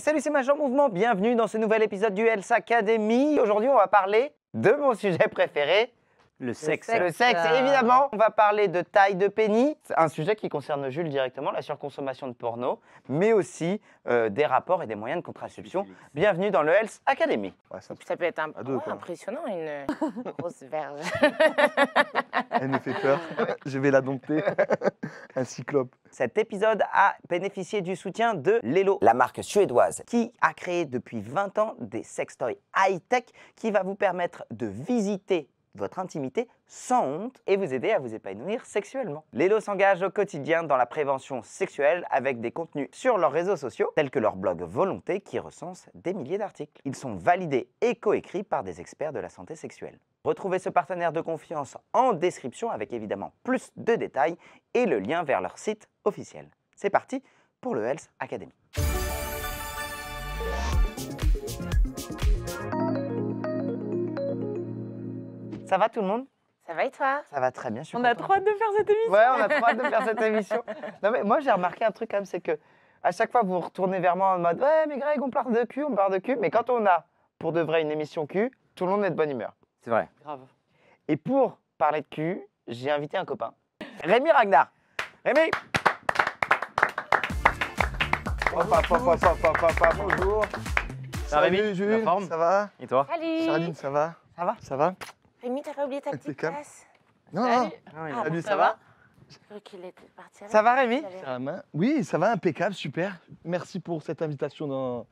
salut, c'est Major Mouvement, bienvenue dans ce nouvel épisode du Health Academy. Aujourd'hui, on va parler de mon sujet préféré, le sexe. Le sexe, évidemment. On va parler de taille de pénis, un sujet qui concerne Jules directement, la surconsommation de porno, mais aussi euh, des rapports et des moyens de contraception. Bienvenue dans le Health Academy. ça, peut être un... peu impressionnant, une grosse verge. Elle me fait peur. Je vais la dompter. un cyclope. Cet épisode a bénéficié du soutien de Lelo, la marque suédoise qui a créé depuis 20 ans des sextoys high-tech qui va vous permettre de visiter votre intimité sans honte et vous aider à vous épanouir sexuellement. L'ELO s'engage au quotidien dans la prévention sexuelle avec des contenus sur leurs réseaux sociaux, tels que leur blog Volonté qui recense des milliers d'articles. Ils sont validés et coécrits par des experts de la santé sexuelle. Retrouvez ce partenaire de confiance en description avec évidemment plus de détails et le lien vers leur site officiel. C'est parti pour le Health Academy. Ça va tout le monde Ça va et toi Ça va très bien. Je suis on a trop hâte de faire cette émission. Ouais, on a trop hâte de faire cette émission. Non, mais moi, j'ai remarqué un truc quand même, c'est que à chaque fois, vous retournez vers moi en mode Ouais, mais Greg, on parle de cul, on parle de cul. Mais quand on a, pour de vrai, une émission cul, tout le monde est de bonne humeur. C'est vrai. Grave. Et pour parler de cul, j'ai invité un copain. Rémi Ragnar. Rémi Bonjour. Salut, ça va Et toi Salut ça va Ça va Ça va Rémi, t'as pas oublié ta petite Non, non. Salut. Ah, ça, va, Ça va, Rémi Oui, ça va, impeccable, super. Merci pour cette invitation dans,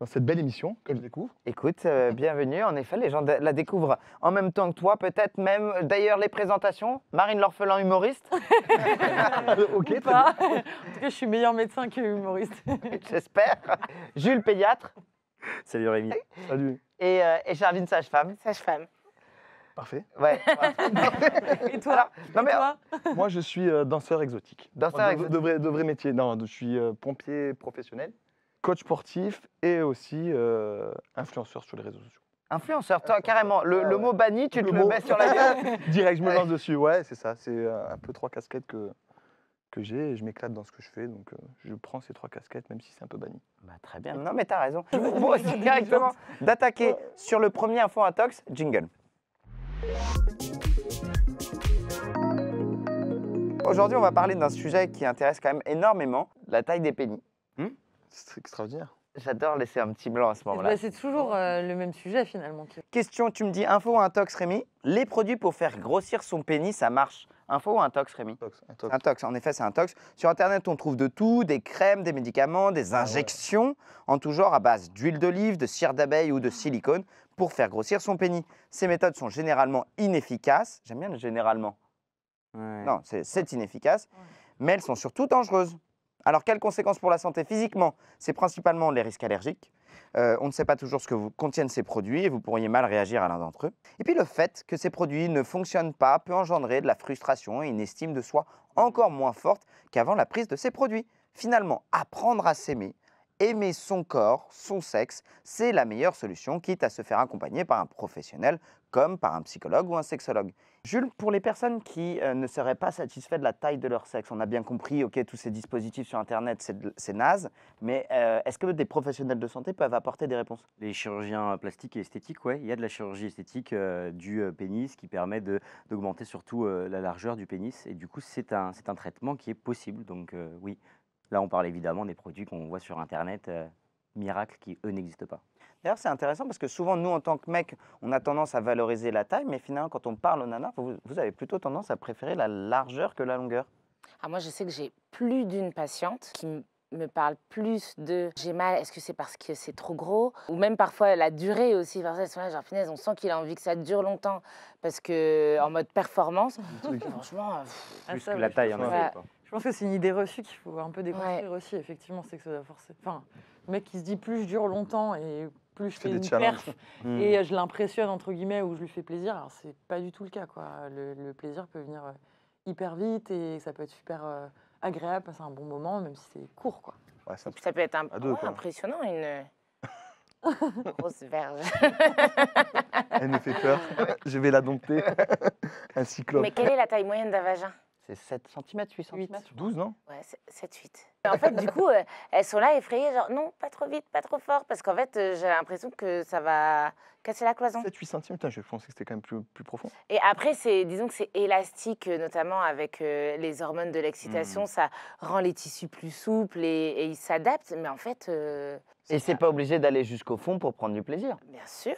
dans cette belle émission que je découvre. Écoute, euh, bienvenue. En effet, les gens la découvrent en même temps que toi, peut-être même. D'ailleurs, les présentations. Marine l'orphelin humoriste. Euh, ok, Ou pas. En tout cas, je suis meilleur médecin que humoriste. J'espère. Jules pédiatre. Salut Rémi. Salut. Et, euh, et Charline sage-femme. Sage-femme. Parfait. Ouais. Et toi, non, mais, Moi, je suis euh, danseur exotique. Danseur exotique. De, vrai, métier. Non, je suis euh, pompier professionnel, coach sportif et aussi euh, influenceur sur les réseaux sociaux. Influenceur, toi, carrément. Le, ah mot banni, tu le te le mets sur la gueule. Direct, je me lance dessus. Ouais, c'est ça. C'est un peu trois casquettes que, que j'ai et je m'éclate dans ce que je fais. Donc, je prends ces trois casquettes, même si c'est un peu banni. Bah, très bien. Non, mais t'as raison. vous directement d'attaquer sur le premier info intox, jingle. Aujourd'hui, on va parler d'un sujet qui intéresse quand même énormément, la taille des pénis. Hmm c'est extraordinaire. J'adore laisser un petit blanc à ce moment-là. Bah, c'est toujours euh, le même sujet finalement. Question, tu me dis info ou un tox, Rémi Les produits pour faire grossir son pénis, ça marche Info ou un tox, Rémi Intox un, tox. En effet, c'est un tox. Sur Internet, on trouve de tout des crèmes, des médicaments, des ah injections en tout genre à base d'huile d'olive, de cire d'abeille ou de silicone pour faire grossir son pénis. Ces méthodes sont généralement inefficaces. J'aime bien le généralement. Non, c'est inefficace. Mais elles sont surtout dangereuses. Alors, quelles conséquences pour la santé physiquement C'est principalement les risques allergiques. Euh, on ne sait pas toujours ce que contiennent ces produits et vous pourriez mal réagir à l'un d'entre eux. Et puis le fait que ces produits ne fonctionnent pas peut engendrer de la frustration et une estime de soi encore moins forte qu'avant la prise de ces produits. Finalement, apprendre à s'aimer, aimer son corps, son sexe, c'est la meilleure solution, quitte à se faire accompagner par un professionnel comme par un psychologue ou un sexologue. Jules, pour les personnes qui euh, ne seraient pas satisfaites de la taille de leur sexe, on a bien compris, ok, tous ces dispositifs sur Internet, c'est naze, mais euh, est-ce que des professionnels de santé peuvent apporter des réponses Les chirurgiens euh, plastiques et esthétiques, oui, il y a de la chirurgie esthétique du pénis qui permet d'augmenter surtout la largeur du pénis, et du coup, c'est un traitement qui est possible, donc oui, Là, on parle évidemment des produits qu'on voit sur Internet, euh, miracles qui, eux, n'existent pas. D'ailleurs, c'est intéressant parce que souvent, nous, en tant que mecs, on a tendance à valoriser la taille, mais finalement, quand on parle aux nanas, vous, avez plutôt tendance à préférer la largeur que la longueur. Ah, moi, je sais que j'ai plus d'une patiente qui me parle plus de j'ai mal, est-ce que c'est parce que c'est trop gros Ou même parfois la durée aussi, parce genre, finesse, on sent qu'il a envie que ça dure longtemps parce que en mode performance, franchement. Euh, plus ah, que la taille, hein, en effet pense que c'est une idée reçue qu'il faut un peu déconstruire aussi, effectivement, c'est que ça doit forcer. Enfin, le mec qui se dit plus je dure longtemps et plus je fais une perf mm. et je l'impressionne, entre guillemets, ou je lui fais plaisir, alors c'est pas du tout le cas, quoi. Le, plaisir peut venir euh, hyper vite et ça peut être super euh, agréable, passer un bon moment, même si c'est court, quoi. ça, peut... être impressionnant, une... Euh, grosse verge. Elle me fait peur. Je vais la dompter. Un cyclope. Mais quelle est la taille moyenne d'un vagin c'est 7 cm, 8 cm 12, non Ouais, 7-8 en fait, du coup, euh, elles sont là effrayées, genre non, pas trop vite, pas trop fort, parce qu'en fait, euh, j'ai l'impression que ça va casser la cloison. 7-8 centimes, hein, je pensais que c'était quand même plus, plus profond. Et après, c'est, disons que c'est élastique, euh, notamment avec les hormones de l'excitation, hmm. ça rend les tissus plus souples et, et ils s'adaptent, mais en fait. et c'est pas obligé d'aller jusqu'au fond pour prendre du plaisir. Bien sûr.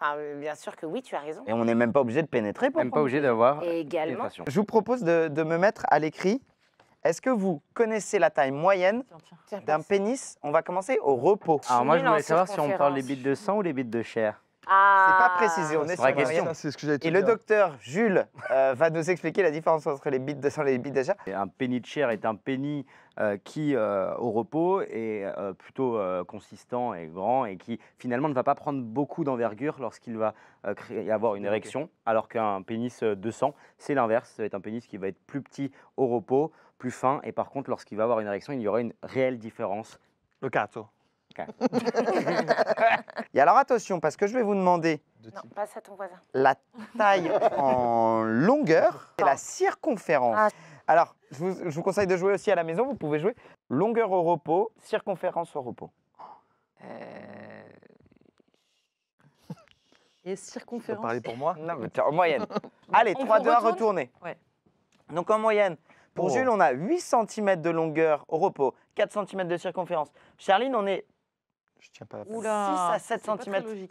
Enfin, bien sûr que oui, tu as raison. Et on n'est même pas obligé de pénétrer pour Même pas obligé d'avoir. Également. Je vous propose de me mettre à l'écrit est-ce que vous connaissez la taille moyenne d'un pénis On va commencer au repos. Alors moi, je voulais savoir si on parle des bites de sang ou des bites de chair. C'est pas ah. précisé, on est sur la question. Et le docteur Jules euh, va nous expliquer la différence entre les bits de sang et les bits d'achat. Un pénis de chair est un pénis euh, qui, euh, au repos, est plutôt consistant et grand et qui, finalement, ne va pas prendre beaucoup d'envergure lorsqu'il va y avoir une érection, alors qu'un pénis de sang, c'est l'inverse. C'est un pénis qui va être plus petit au repos, plus fin, et par contre, lorsqu'il va avoir une érection, il y aura une réelle différence. Le cato. Et alors attention, parce que je vais vous demander la taille en longueur et la circonférence. Ah. Alors, je vous, conseille de jouer aussi à la maison, vous pouvez jouer longueur au repos, circonférence au repos. Euh... Et circonférence. Vous parler pour moi Non, mais en moyenne. Allez, trois 3, 2, 1, Donc en moyenne, pour oh. Jules, on a 8 cm de longueur au repos, 4 cm de circonférence. Charline, on est je tiens pas la 6 à 7 cm. Euh,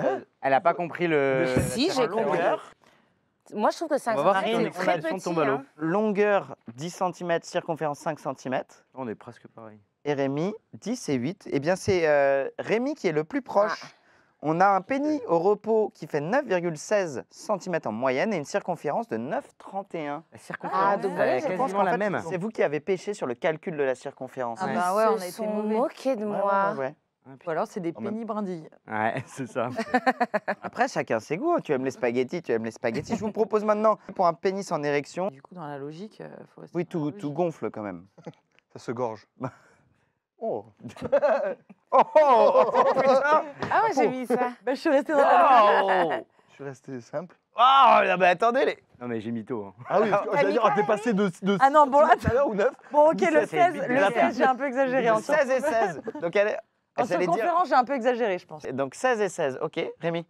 euh, elle n'a pas compris le. Si, j'ai compris. Moi, je trouve que 5 cm, c'est très petit. Tombe à hein. Longueur 10 cm, circonférence 5 cm. On est presque pareil. Et Rémi, 10 et 8. Eh bien, c'est euh, Rémi qui est le plus proche. Ah. On a un pénis au repos qui fait 9,16 cm en moyenne et une circonférence de 9,31. La circonférence, ah, la même. C'est vous qui avez pêché sur le calcul de la circonférence. Ah bah ouais, on a été mauvais. de moi. ouais, ah, ou alors c'est des pénis brindilles. Ouais, c'est ça. Après, chacun ses goûts. Hein. Tu aimes les spaghettis, tu aimes les spaghettis. Je vous propose maintenant, pour un pénis en érection, Du coup, dans la logique, euh, faut rester. oui, tout, gonfle quand même. Ça se gorge. Oh. Oh, oh, oh oh, Ah ouais, j'ai mis ça. Bah, je suis restée dans la Je suis resté simple. Ah, mais ah, bah, attendez les... Non, mais j'ai mis hein. Ah oui, ah, j'allais dire, t'es passé de, de Ah non, bon, ou 9. Bon, ok, le 16, le 16 j'ai un peu exagéré en 16 et 16. Donc elle en circonférence, j'ai un peu exagéré, je pense. Donc 16 et 16, ok. Rémi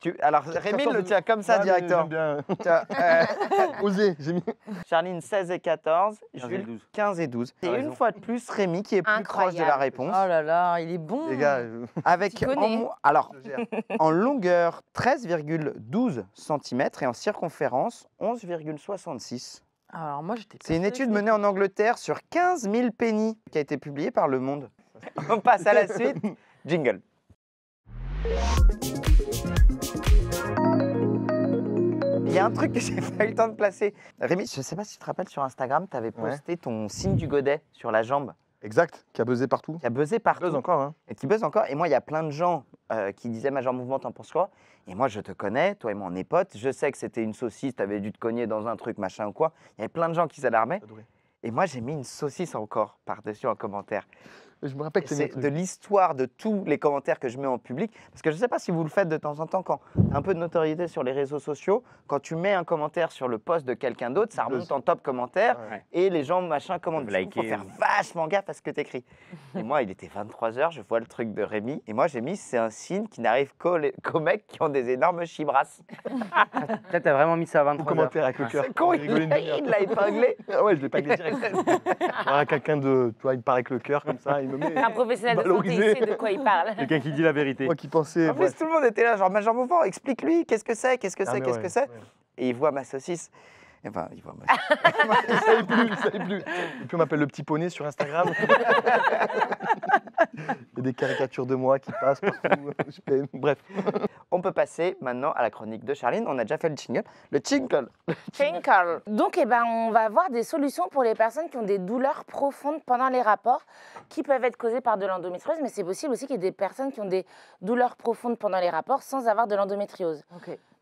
tu... Alors, Rémi le tient comme ça, directeur. Bien... Euh, euh, j'ai mis. Charline, 16 et 14. 15 Jules, et 12. 15 et 12. Et une fois de plus, Rémi qui est plus proche de la réponse. Oh là là, il est bon. Avec en... Alors, en longueur, 13,12 cm et en circonférence, 11,66. Alors moi, j'étais. C'est une étude menée en Angleterre sur 15 000 pennies qui a été publiée par Le Monde. On passe à la suite. Jingle. Il y a un truc que j'ai pas eu le temps de placer. Rémi, je sais pas si tu te rappelles sur Instagram, tu avais posté ton signe du godet sur la jambe. Exact, qui a buzzé partout. Qui a buzzé partout. buzz encore. Hein. Et qui buzz encore. Et moi, il y a plein de gens euh, qui disaient Major Mouvement, t'en penses quoi Et moi, je te connais, toi et moi, on est potes. Je sais que c'était une saucisse, t'avais dû te cogner dans un truc, machin ou quoi. Il y avait plein de gens qui s'alarmaient. Et moi, j'ai mis une saucisse encore par-dessus en commentaire. Je me rappelle que c'est de l'histoire de tous les commentaires que je mets en public. Parce que je ne sais pas si vous le faites de temps en temps quand un peu de notoriété sur les réseaux sociaux. Quand tu mets un commentaire sur le poste de quelqu'un d'autre, ça remonte en top commentaire et les gens machin commentent. Il faut faire vachement gaffe à ce que tu écris. et moi, il était 23h, je vois le truc de Rémi et moi j'ai mis c'est un signe qui n'arrive qu'aux mecs qui ont des énormes chibrasses. Tu as vraiment mis ça à 23h. Commentaire à culture. C'est con, il l'a épinglé. Ah ouais, je l'ai épinglé direct. quelqu'un de, toi, il paraît avec le cœur comme ça. Un professionnel de santé, il sait de quoi il parle. Quelqu'un qui dit la vérité. Moi qui pensais. En plus, tout le monde était là, genre, Major Mouvant, explique-lui, qu'est-ce que c'est, qu'est-ce que ah, c'est, qu'est-ce que c'est. Et il voit ma saucisse. Et puis on m'appelle le petit poney sur Instagram. il y a des caricatures de moi qui passent Bref. On peut passer maintenant à la chronique de Charline. On a déjà fait le jingle. Le jingle. Donc, eh ben, on va avoir des solutions pour les personnes qui ont des douleurs profondes pendant les rapports, qui peuvent être causées par de l'endométriose, mais c'est possible aussi qu'il y ait des personnes qui ont des douleurs profondes pendant les rapports sans avoir de l'endométriose.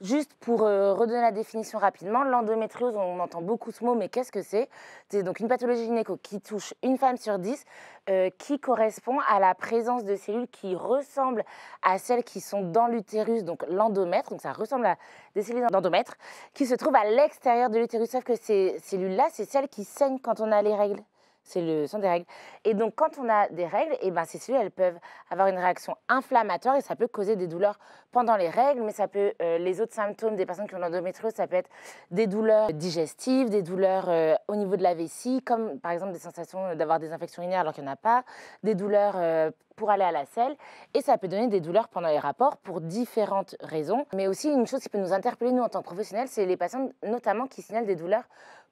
Juste pour euh, redonner la définition rapidement, l'endométriose on entend beaucoup ce mot, mais qu'est-ce que c'est C'est donc une pathologie gynéco qui touche une femme sur dix, euh, qui correspond à la présence de cellules qui ressemblent à celles qui sont dans l'utérus, donc l'endomètre, donc ça ressemble à des cellules d'endomètre, qui se trouvent à l'extérieur de l'utérus, sauf que ces cellules-là, c'est celles qui saignent quand on a les règles c'est le des règles. Et donc, quand on a des règles, et eh ben, ces cellules, elles peuvent avoir une réaction inflammatoire et ça peut causer des douleurs pendant les règles, mais ça peut, euh, les autres symptômes des personnes qui ont l'endométriose, ça peut être des douleurs digestives, des douleurs euh, au niveau de la vessie, comme par exemple des sensations d'avoir des infections urinaires alors qu'il n'y en a pas, des douleurs euh, pour aller à la selle, et ça peut donner des douleurs pendant les rapports pour différentes raisons. Mais aussi, une chose qui peut nous interpeller, nous, en tant que professionnels, c'est les patients notamment qui signalent des douleurs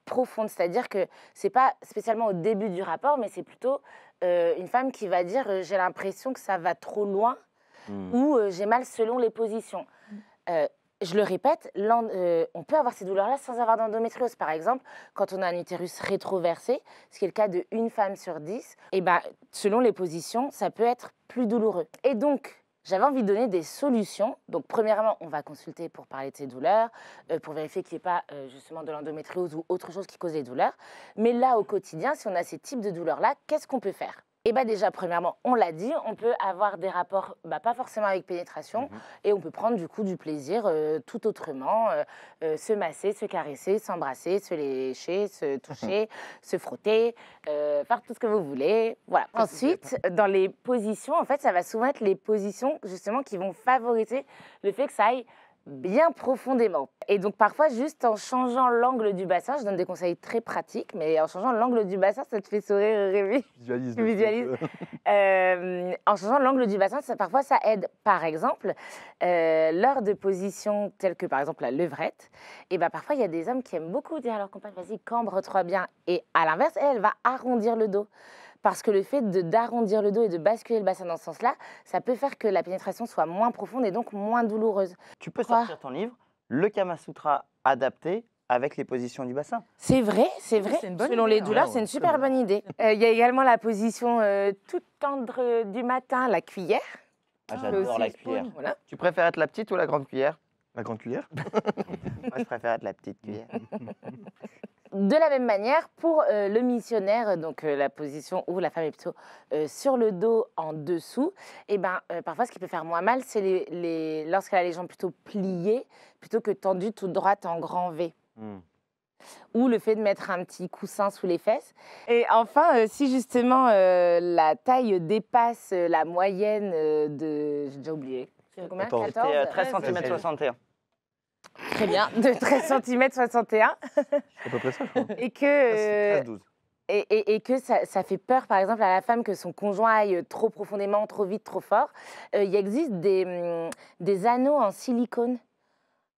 profonde, c'est-à-dire que c'est pas spécialement au début du rapport, mais c'est plutôt euh, une femme qui va dire euh, j'ai l'impression que ça va trop loin hmm. ou euh, j'ai mal selon les positions. Hmm. je le répète, on peut avoir ces douleurs-là sans avoir d'endométriose. Par exemple, quand on a un utérus rétroversé, ce qui est le cas de une femme sur dix, et eh ben, selon les positions, ça peut être plus douloureux. Et donc, j'avais envie de donner des solutions. Donc, premièrement, on va consulter pour parler de ces douleurs, euh, pour vérifier qu'il n'y ait pas euh, justement de l'endométriose ou autre chose qui cause des douleurs. Mais là, au quotidien, si on a ces types de douleurs-là, qu'est-ce qu'on peut faire eh bien déjà, premièrement, on l'a dit, on peut avoir des rapports, bah, pas forcément avec pénétration, mhm. et on peut prendre du coup du plaisir euh, tout autrement, euh, euh, se masser, se caresser, s'embrasser, se lécher, se mhm. toucher, se frotter, faire tout ce que vous voulez. Voilà. Ah, Ensuite, dans les positions, en fait, ça va souvent être les positions justement qui vont favoriser le fait que ça aille Mm. bien profondément. Et donc parfois, juste en changeant l'angle du bassin, je donne des conseils très pratiques, mais en changeant l'angle du bassin, ça te fait sourire, Rémi Visualise. Visualise. Euh. Euh, en changeant l'angle du bassin, ça, parfois ça aide. Par exemple, l'heure de position telles que par exemple la levrette, et eh ben parfois il y a des hommes qui aiment beaucoup dire à leur compagne, vas-y, cambre-toi bien. Et à l'inverse, elle va arrondir le dos parce que le fait d'arrondir le dos et de basculer le bassin dans ce sens-là, ça peut faire que la pénétration soit moins profonde et donc moins douloureuse. Tu peux sortir ton livre, le Kama Sutra adapté avec les positions du bassin. C'est vrai, c'est vrai. Selon les hein. douleurs, c'est une super bonne idée. Euh, il y a également la position euh, toute tendre euh, du matin, la cuillère. Ah, J'adore la cuillère. Tu préfères être la petite ou la grande cuillère la grande cuillère Moi, je préfère être la petite cuillère. De la même manière, pour euh, le missionnaire, donc euh, la position où la femme est plutôt euh, sur le dos, en dessous, et eh ben, parfois ce qui peut faire moins mal, c'est les, lorsqu'elle a les jambes plutôt pliées, plutôt que tendues tout droite en grand V. Hmm. Ou le fait de mettre un petit coussin sous les fesses. Et enfin, si justement la taille dépasse la moyenne de. J'ai déjà oublié. 13 cm 61. Très bien, de 13 cm 61. À peu près ça, Et que. Ah, euh, et, que ça, fait peur, par exemple, à la femme que son conjoint aille trop profondément, trop vite, trop fort. Euh, il existe hum, des, anneaux en silicone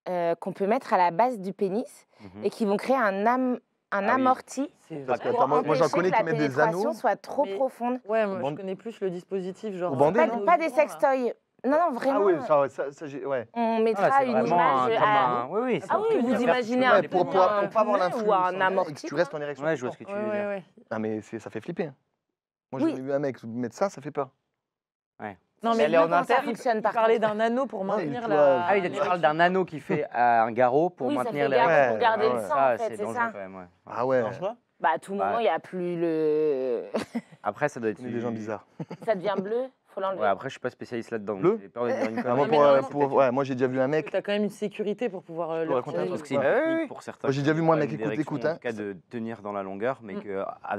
euh, qu'on peut mettre à la base du pénis mhm. et qui vont créer un, ah amorti. Oui. Parce que, la moi, connais des soit trop profonde. je connais plus le dispositif genre. pas, pas des sextoys, non, non, vraiment. Ah oui, euh, ça, ça, ouais. On ah mettra une image. Euh, à... Un... Oui, oui, ah oui, vous imaginez un pour, pour, pas avoir l'influence. Tu restes en érection. Ouais, je vois ce que tu veux dire. Ah, mais ça fait flipper. Hein. Moi, j'ai vu un mec mettre ça, ça fait peur. Ouais. Non, mais elle est en interne. fonctionne par parler d'un anneau pour maintenir la. Euh, ah oui, tu parles d'un anneau qui fait un garrot pour oui, maintenir la. Ouais, pour garder le sang, ah en fait, c'est ça. ouais. Ah ouais. Bah, à tout moment, il n'y a plus le. Après, ça doit être. des gens bizarres. Ça devient bleu. Ouais, après, je suis pas spécialiste là-dedans. pour, moi, j'ai déjà vu un mec. Tu as quand même une sécurité pour pouvoir euh, le raconter pour certains. j'ai déjà vu, moi, un mec, écoute, écoute, hein. cas de tenir dans la longueur, mais mm. qu'avec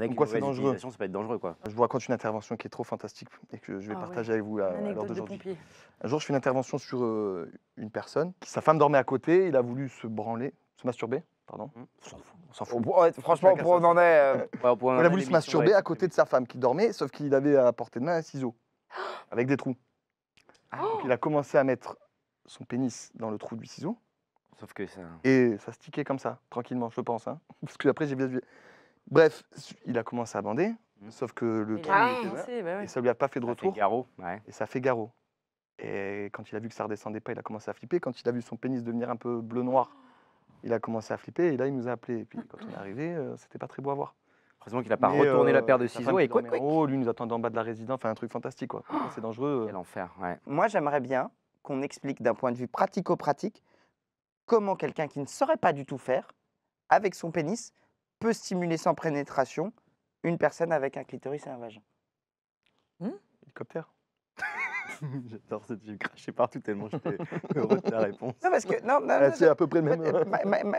euh, une quoi, c'est dangereux. ça peut être dangereux. quoi. Je vous raconte une intervention qui est trop fantastique et que je vais ah partager avec vous euh, à, d'aujourd'hui. Un jour, je fais une intervention sur une personne. Sa femme dormait à côté, il a voulu se branler, se masturber, pardon. Hum. On s'en fout, franchement, pour on en est. Il a voulu se masturber à côté de sa femme qui dormait, sauf qu'il avait à portée de main un ciseau. avec des trous. Ah, oh il a commencé à mettre son pénis dans le trou du ciseau. Sauf que ça. Et ça stickait comme ça, tranquillement, je pense. Hein. Parce que après, j'ai bien Bref, il a commencé à bander, mmh. sauf que le trou. Bah Et ça lui a pas fait de retour. Et ça fait garrot. Et quand il a vu que ça redescendait pas, il a commencé à flipper. Quand il a vu son pénis devenir un peu bleu-noir, il a commencé à flipper. Et là, il nous a appelé. Et puis, quand on est arrivé, euh, c'était pas très beau à voir. Heureusement qu'il n'a pas retourné la euh, paire de ciseaux et quoi Oh, lui nous attend en bas de la résidence, enfin un truc fantastique quoi. Oh, c'est dangereux. Quel enfer, ouais. Moi j'aimerais bien qu'on explique d'un point de vue pratico-pratique comment quelqu'un qui ne saurait pas du tout faire avec son pénis peut stimuler sans pénétration une personne avec un clitoris et un vagin. Hmm Hélicoptère J'adore cette j'ai craché partout tellement j'étais heureux de la réponse. c'est à peu près le même. Euh.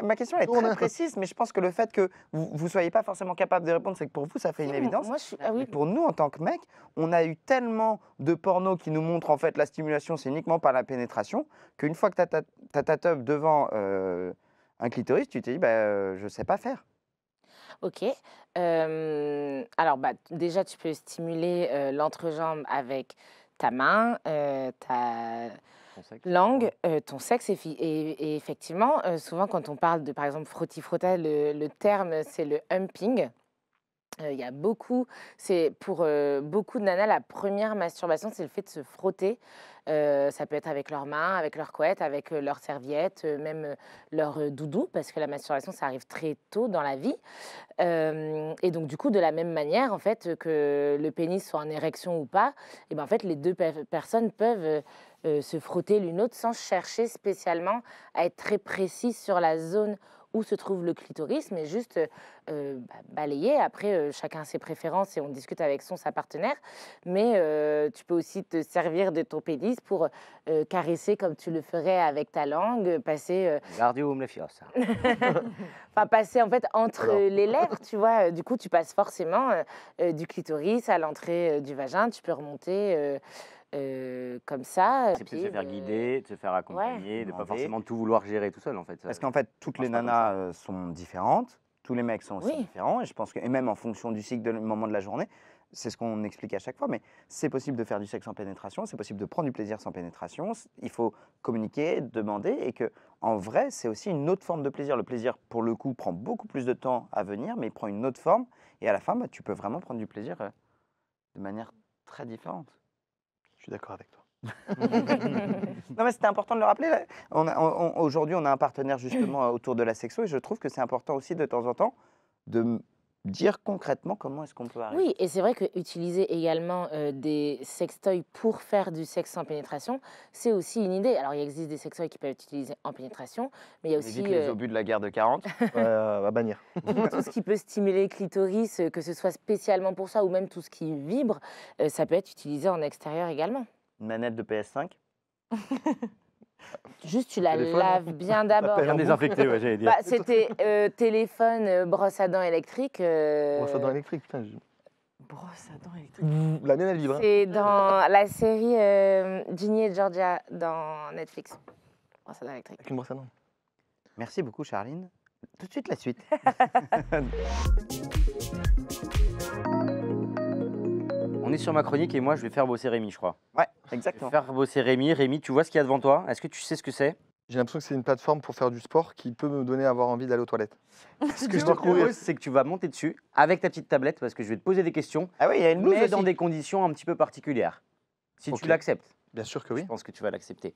Ma, question est très précise, mais je pense que le fait que vous ne soyez pas forcément capable de répondre, c'est que pour vous ça fait une évidence. Ah pour nous en tant que mecs, on a eu tellement de porno qui nous montrent en fait la stimulation, c'est uniquement par la pénétration, qu'une fois que tu as ta, devant euh, un clitoris, tu t'es dit bah, ne euh, je sais pas faire. Ok. alors, bah, déjà, tu peux stimuler l'entrejambe avec ta main, ta langue, ton sexe. Et, effectivement, souvent quand on parle de, par exemple, frotti-frotta, le, terme, c'est le humping il y a beaucoup, c'est pour beaucoup de nanas, la première masturbation, c'est le fait de se frotter. ça peut être avec leurs mains, avec leur couettes, avec leurs serviettes, même leur doudou, parce que la masturbation, ça arrive très tôt dans la vie. et donc, du coup, de la même manière, en fait, que le pénis soit en érection ou pas, et ben, en fait, les deux personnes peuvent se frotter l'une autre sans chercher spécialement à être très précis sur la zone où se trouve le clitoris, mais juste euh, bah, balayer. Après, euh, chacun ses préférences et on discute avec son, sa partenaire. Mais euh, tu peux aussi te servir de ton pénis pour caresser comme tu le ferais avec ta langue, passer. Gardium le hein. enfin, passer en fait entre les lèvres, tu vois. Du coup, tu passes forcément du clitoris à l'entrée du vagin. Tu peux remonter comme ça. C'est se faire guider, de se faire accompagner, de ne pas forcément tout vouloir gérer tout seul en fait. Parce qu'en fait, toutes les nanas sont différentes, tous les mecs sont aussi différents, et je pense que, et même en fonction du cycle, du moment de la journée, c'est ce qu'on explique à chaque fois, mais c'est possible de faire du sexe sans pénétration, c'est possible de prendre du plaisir sans pénétration, il faut communiquer, demander, et que en vrai, c'est aussi une autre forme de plaisir. Le plaisir, pour le coup, prend beaucoup plus de temps à venir, mais il prend une autre forme, et à la fin, bah, tu peux vraiment prendre du plaisir de manière très différente. Je suis d'accord avec toi. non, mais c'était important de le rappeler. Aujourd'hui, on a un partenaire justement autour de la sexo et je trouve que c'est important aussi de temps en temps de dire concrètement comment est-ce qu'on peut arriver. Oui, et c'est vrai que utiliser également des sextoys pour faire du sexe sans pénétration, c'est aussi une idée. Alors il existe des sextoys qui peuvent être utilisés en pénétration, mais il y a aussi évite euh... les obus de la guerre de 40 va euh, bannir. tout ce qui peut stimuler le clitoris, que ce soit spécialement pour ça ou même tout ce qui vibre, ça peut être utilisé en extérieur également. Une manette de PS5 Juste, tu la laves bien d'abord. Bien désinfecter, j'allais dire. Bah, c'était euh, téléphone, euh, brosse à dents électrique. Euh, brosse à dents électrique, putain. Brosse à dents électrique. La mienne est libre. Hein. C'est dans la série Ginny et Georgia dans Netflix. Brosse à dents électrique. Avec une brosse à dents. Merci beaucoup, Charline. Tout de suite, la suite. on est sur ma chronique et moi je vais faire bosser Rémi, je crois. Ouais, exactement. Je vais faire bosser Rémi. Rémi, tu vois ce qu'il y a devant toi Est-ce que tu sais ce que c'est J'ai l'impression que c'est une plateforme pour faire du sport qui peut me donner à avoir envie d'aller aux toilettes. ce que je te propose, c'est que tu vas monter dessus avec ta petite tablette parce que je vais te poser des questions. Ah oui, il y a une blouse. Mais dans des conditions un petit peu particulières. Si tu l'acceptes. Bien sûr que oui. Je pense que tu vas l'accepter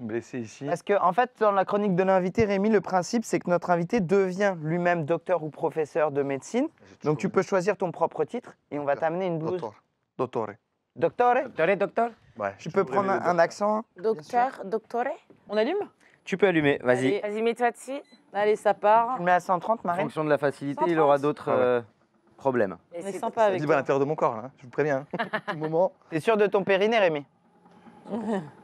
blessé ici. Parce que, en fait, dans la chronique de l'invité, Rémi, le principe, c'est que notre invité devient lui-même docteur ou professeur de médecine. Donc, tu peux choisir ton propre titre et on va t'amener une blouse. Doctor. Doctore. Doctore, docteur Tu peux prendre un, accent. Hein? Docteur, doctore. On allume Tu peux allumer, vas-y. Vas-y, mets-toi dessus. Allez, ça part. Tu mets à 130, Marie En fonction de la facilité, il aura d'autres. Ah euh, problèmes. Et on sympa avec. Je à l'intérieur de mon corps, là, je vous préviens. Un hein. moment. T'es sûr de ton périnée, Rémi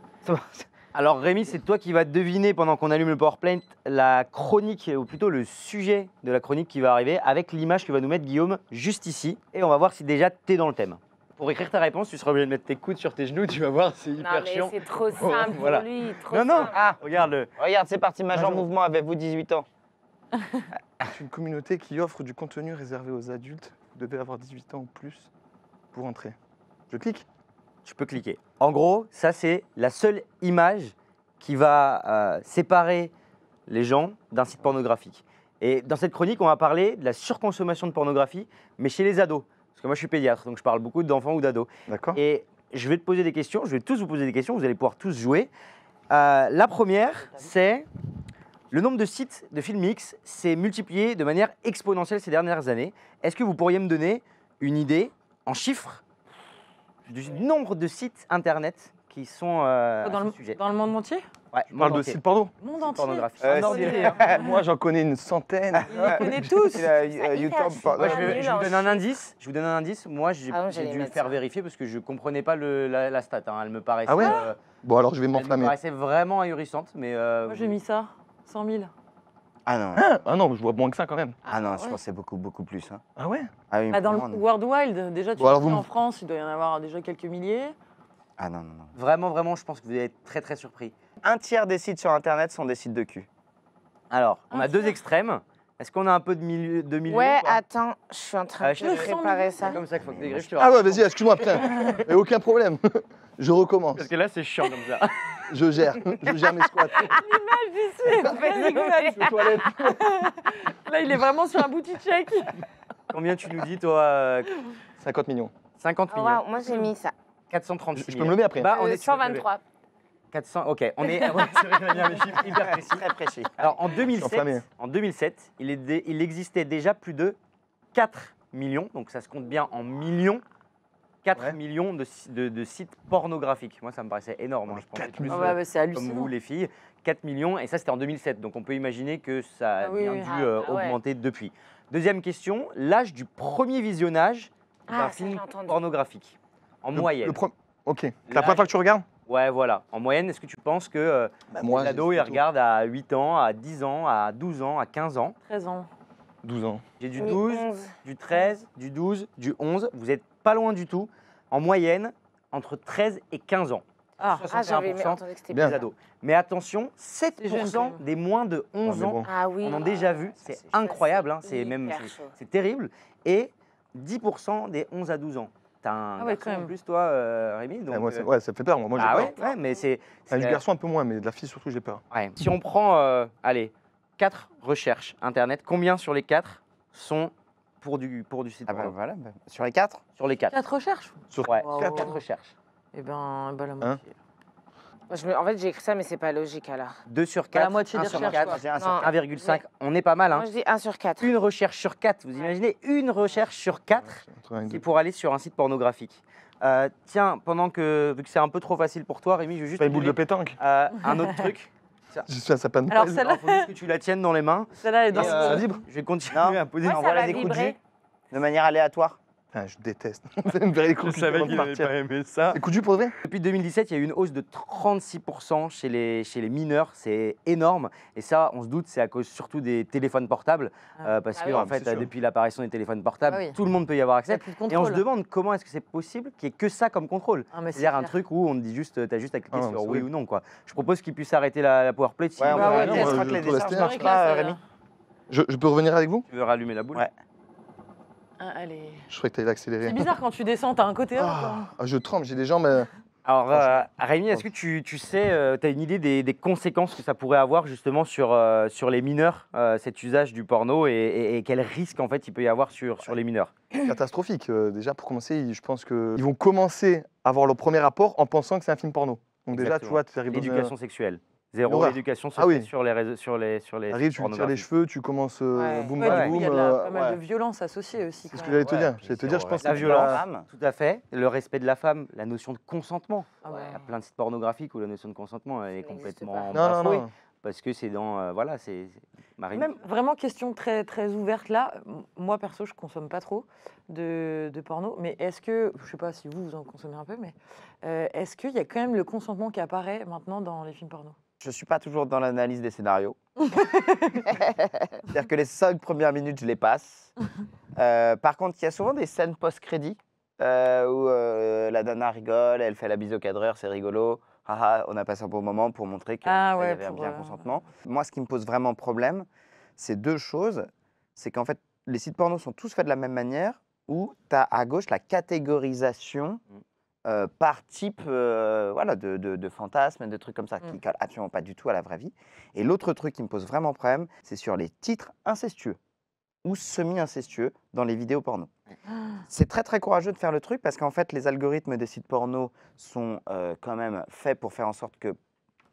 Alors Rémi, c'est toi qui vas deviner pendant qu'on allume le PowerPoint la chronique, ou plutôt le sujet de la chronique qui va arriver avec l'image que va nous mettre Guillaume juste ici. Et on va voir si déjà t'es dans le thème. Pour écrire ta réponse, tu seras obligé de mettre tes coudes sur tes genoux, tu vas voir, c'est hyper non, mais chiant. C'est trop simple pour lui. Trop Non, non, ah, regarde-le. Regarde, c'est parti, majeur Major. Mouvement, avec vous 18 ans C'est une communauté qui offre du contenu réservé aux adultes. Vous devez avoir 18 ans ou plus pour entrer. Je clique tu peux cliquer. En gros, ça c'est la seule image qui va euh, séparer les gens d'un site pornographique. Et dans cette chronique, on va parler de la surconsommation de pornographie, mais chez les ados. Parce que moi, je suis pédiatre, donc je parle beaucoup d'enfants ou d'ados. D'accord. Et je vais te poser des questions, je vais tous vous poser des questions, vous allez pouvoir tous jouer. Euh, la première, c'est le nombre de sites de films X s'est multiplié de manière exponentielle ces dernières années. Est-ce que vous pourriez me donner une idée en chiffres du nombre de sites internet qui sont euh, oh, dans, le, sujet. dans le monde entier Ouais, parle de sites porno. Monde entier. Ah, moi, j'en connais une centaine. On les connaît tous. YouTube, je, vous donne un indice. Je vous donne un indice. Moi, j'ai ah, dû le faire vérifier parce que je comprenais pas le, la, stat. Hein. Elle me paraissait. Ah euh, bon, alors je vais m'enflammer. Elle me vraiment ahurissante, mais. Euh, moi, j'ai mis ça. 100 000. Ah non. ah, ah non, je vois moins que ça quand même. Ah, non, ah je pensais beaucoup, beaucoup plus. Hein. Ah ouais ah oui, bah, Dans le World Wild, déjà, tu vous... en France, il doit y en avoir déjà quelques milliers. Ah non, non, non. Vraiment, vraiment, je pense que vous allez être très, très surpris. Un tiers des sites sur Internet sont des sites de cul. Alors, on a deux extrêmes. Est-ce qu'on a un peu de milieu de milieu Ouais, attends, je suis en train ah, de préparer ça. comme ça qu'il faut que tu dégriffes, tu Ah ouais, vas-y, excuse-moi, putain. Mais aucun problème. Je recommence. Parce que là, c'est chiant comme ça. je gère, je gère mes squats. L'image du toilette. Là, il est vraiment sur un bout de check. Combien tu nous dis, toi 50 euh, millions. 50 ah, millions. moi, j'ai mis ça. 436 Je, peux me le mettre après. Bah, on est 123. 400, ok. On est, hyper précis. Très précis. Alors en 2007, en 2007 il, existait déjà plus de 4 millions, donc ça se compte bien en millions 4 millions de, de, sites pornographiques. Moi, ça me paraissait énorme. Hein. je 4 millions. Euh, comme vous, les filles. 4 millions, et ça, c'était en 2007. Donc, on peut imaginer que ça a ah dû ah, euh, ah augmenter depuis. Deuxième question, l'âge du premier visionnage pornographique, en moyenne. ok. La première fois que tu regardes Ouais, voilà. En moyenne, est-ce que tu penses que euh, bah, les ados moi, il regarde à 8 ans, à 10 ans, à 12 ans, à 15 ans 13 ans. 12 ans. J'ai du 12, du 13, du 12, du 11. Vous n'êtes pas loin du tout. En moyenne, entre 13 et 15 ans. Ah, des ados. Mais attention, 7% des moins de 11 ah, ans ah on en a déjà vu. Ah, c'est incroyable, hein. c'est même c'est terrible. Et 10% des 11 à 12 ans. T'as un ah ouais, garçon en plus, toi, euh, Rémi ah, donc, euh, Ouais, ça fait peur. Moi, moi j'ai ah peur. Ouais, ouais mais c'est, du ah, garçon un peu moins, mais de la fille surtout, j'ai peur. Ouais. Si on prend, euh, allez, 4 recherches Internet, combien sur les 4 sont pour du, pour du site ah bah, voilà. Bah, sur les 4 Sur les 4. 4 recherches Sur 4 recherches. Eh ben, ben la hein moitié. Hein bah, en fait, j'ai écrit ça, mais c'est pas logique alors. 2 sur 4, bah, la moitié 1 des sur 4, 1,5. On est pas mal. Hein. Moi, je dis 1 sur 4. Une recherche sur 4, vous imaginez Une recherche sur 4 qui pour aller sur un site pornographique. Euh, tiens, pendant que, vu que c'est un peu trop facile pour toi, Rémi, je vais juste. Pas une boule de pétanque. euh, un autre truc. Je suis à sa panne. Alors, celle Il faut juste que tu la tiennes dans les mains. celle-là, elle est dans le... euh, Je vais continuer à poser. Moi, ça va vibrer. de manière aléatoire. Ah, je déteste. je savais qu'il n'allait pas aimer ça. Écoute, pour vrai Depuis 2017, il y a eu une hausse de 36% chez les, chez les mineurs. C'est énorme. Et ça, on se doute, c'est à cause surtout des téléphones portables. Ah. Euh, parce ah que, en fait, depuis l'apparition des téléphones portables, tout le monde peut y avoir accès. Et on se demande comment est-ce que c'est possible qu'il n'y ait que ça comme contrôle. C'est-à-dire un truc où on dit juste, tu as juste à cliquer sur oui ou non. Quoi. Je propose qu'ils puissent arrêter la, la PowerPlay. Si euh, euh, Je, peux revenir avec vous Tu veux rallumer la boule ah, je croyais que t'allais accélérer. C'est bizarre quand tu descends, t'as un côté ah, Je tremble, j'ai des jambes. Alors, euh, Rémi, est-ce que tu, tu sais, euh, T'as tu as une idée des, conséquences que ça pourrait avoir justement sur, euh, sur les mineurs, cet usage du porno, et, et, risques quel risque en fait il peut y avoir sur, sur les mineurs Catastrophique. déjà, pour commencer, je pense qu'ils vont commencer à avoir leur premier rapport en pensant que c'est un film porno. Donc, déjà, tu vois, tu L'éducation sexuelle. Zéro éducation ah sur les réseaux, sur les sur les. Arrive, tu tires les cheveux, tu commences euh, boum boum Il y a euh, pas mal de violence associée aussi. C'est ce que j'allais te dire. dire, je pense la violence, tout à fait. Le respect de la femme, la notion de consentement. Ah il y a plein de sites pornographiques où la notion de consentement est complètement non, non, non. parce que c'est dans euh, voilà c'est. Marine. Même vraiment question très très ouverte là. Moi perso, je consomme pas trop de, de porno, mais est-ce que je sais pas si vous vous en consommez un peu, mais est-ce qu'il y a quand même le consentement qui apparaît maintenant dans les films porno je ne suis pas toujours dans l'analyse des scénarios. C'est-à-dire que les cinq premières minutes, je les passe. Euh, par contre, il y a souvent des scènes post-crédit euh, où euh, la nana rigole, elle fait la bise au cadreur, c'est rigolo. on a passé un bon moment pour montrer qu'il y ah avait un bien consentement. Moi, ce qui me pose vraiment problème, c'est deux choses. C'est qu'en fait, les sites porno sont tous faits de la même manière, où tu as à gauche la catégorisation mm. Euh, par type euh, voilà, de, de, de, fantasmes, de trucs comme ça, mmh. qui ne collent absolument pas du tout à la vraie vie. Et l'autre truc qui me pose vraiment problème, c'est sur les titres incestueux ou semi-incestueux dans les vidéos porno. Mmh. C'est très très courageux de faire le truc parce qu'en fait les algorithmes des sites porno sont euh, quand même faits pour faire en sorte que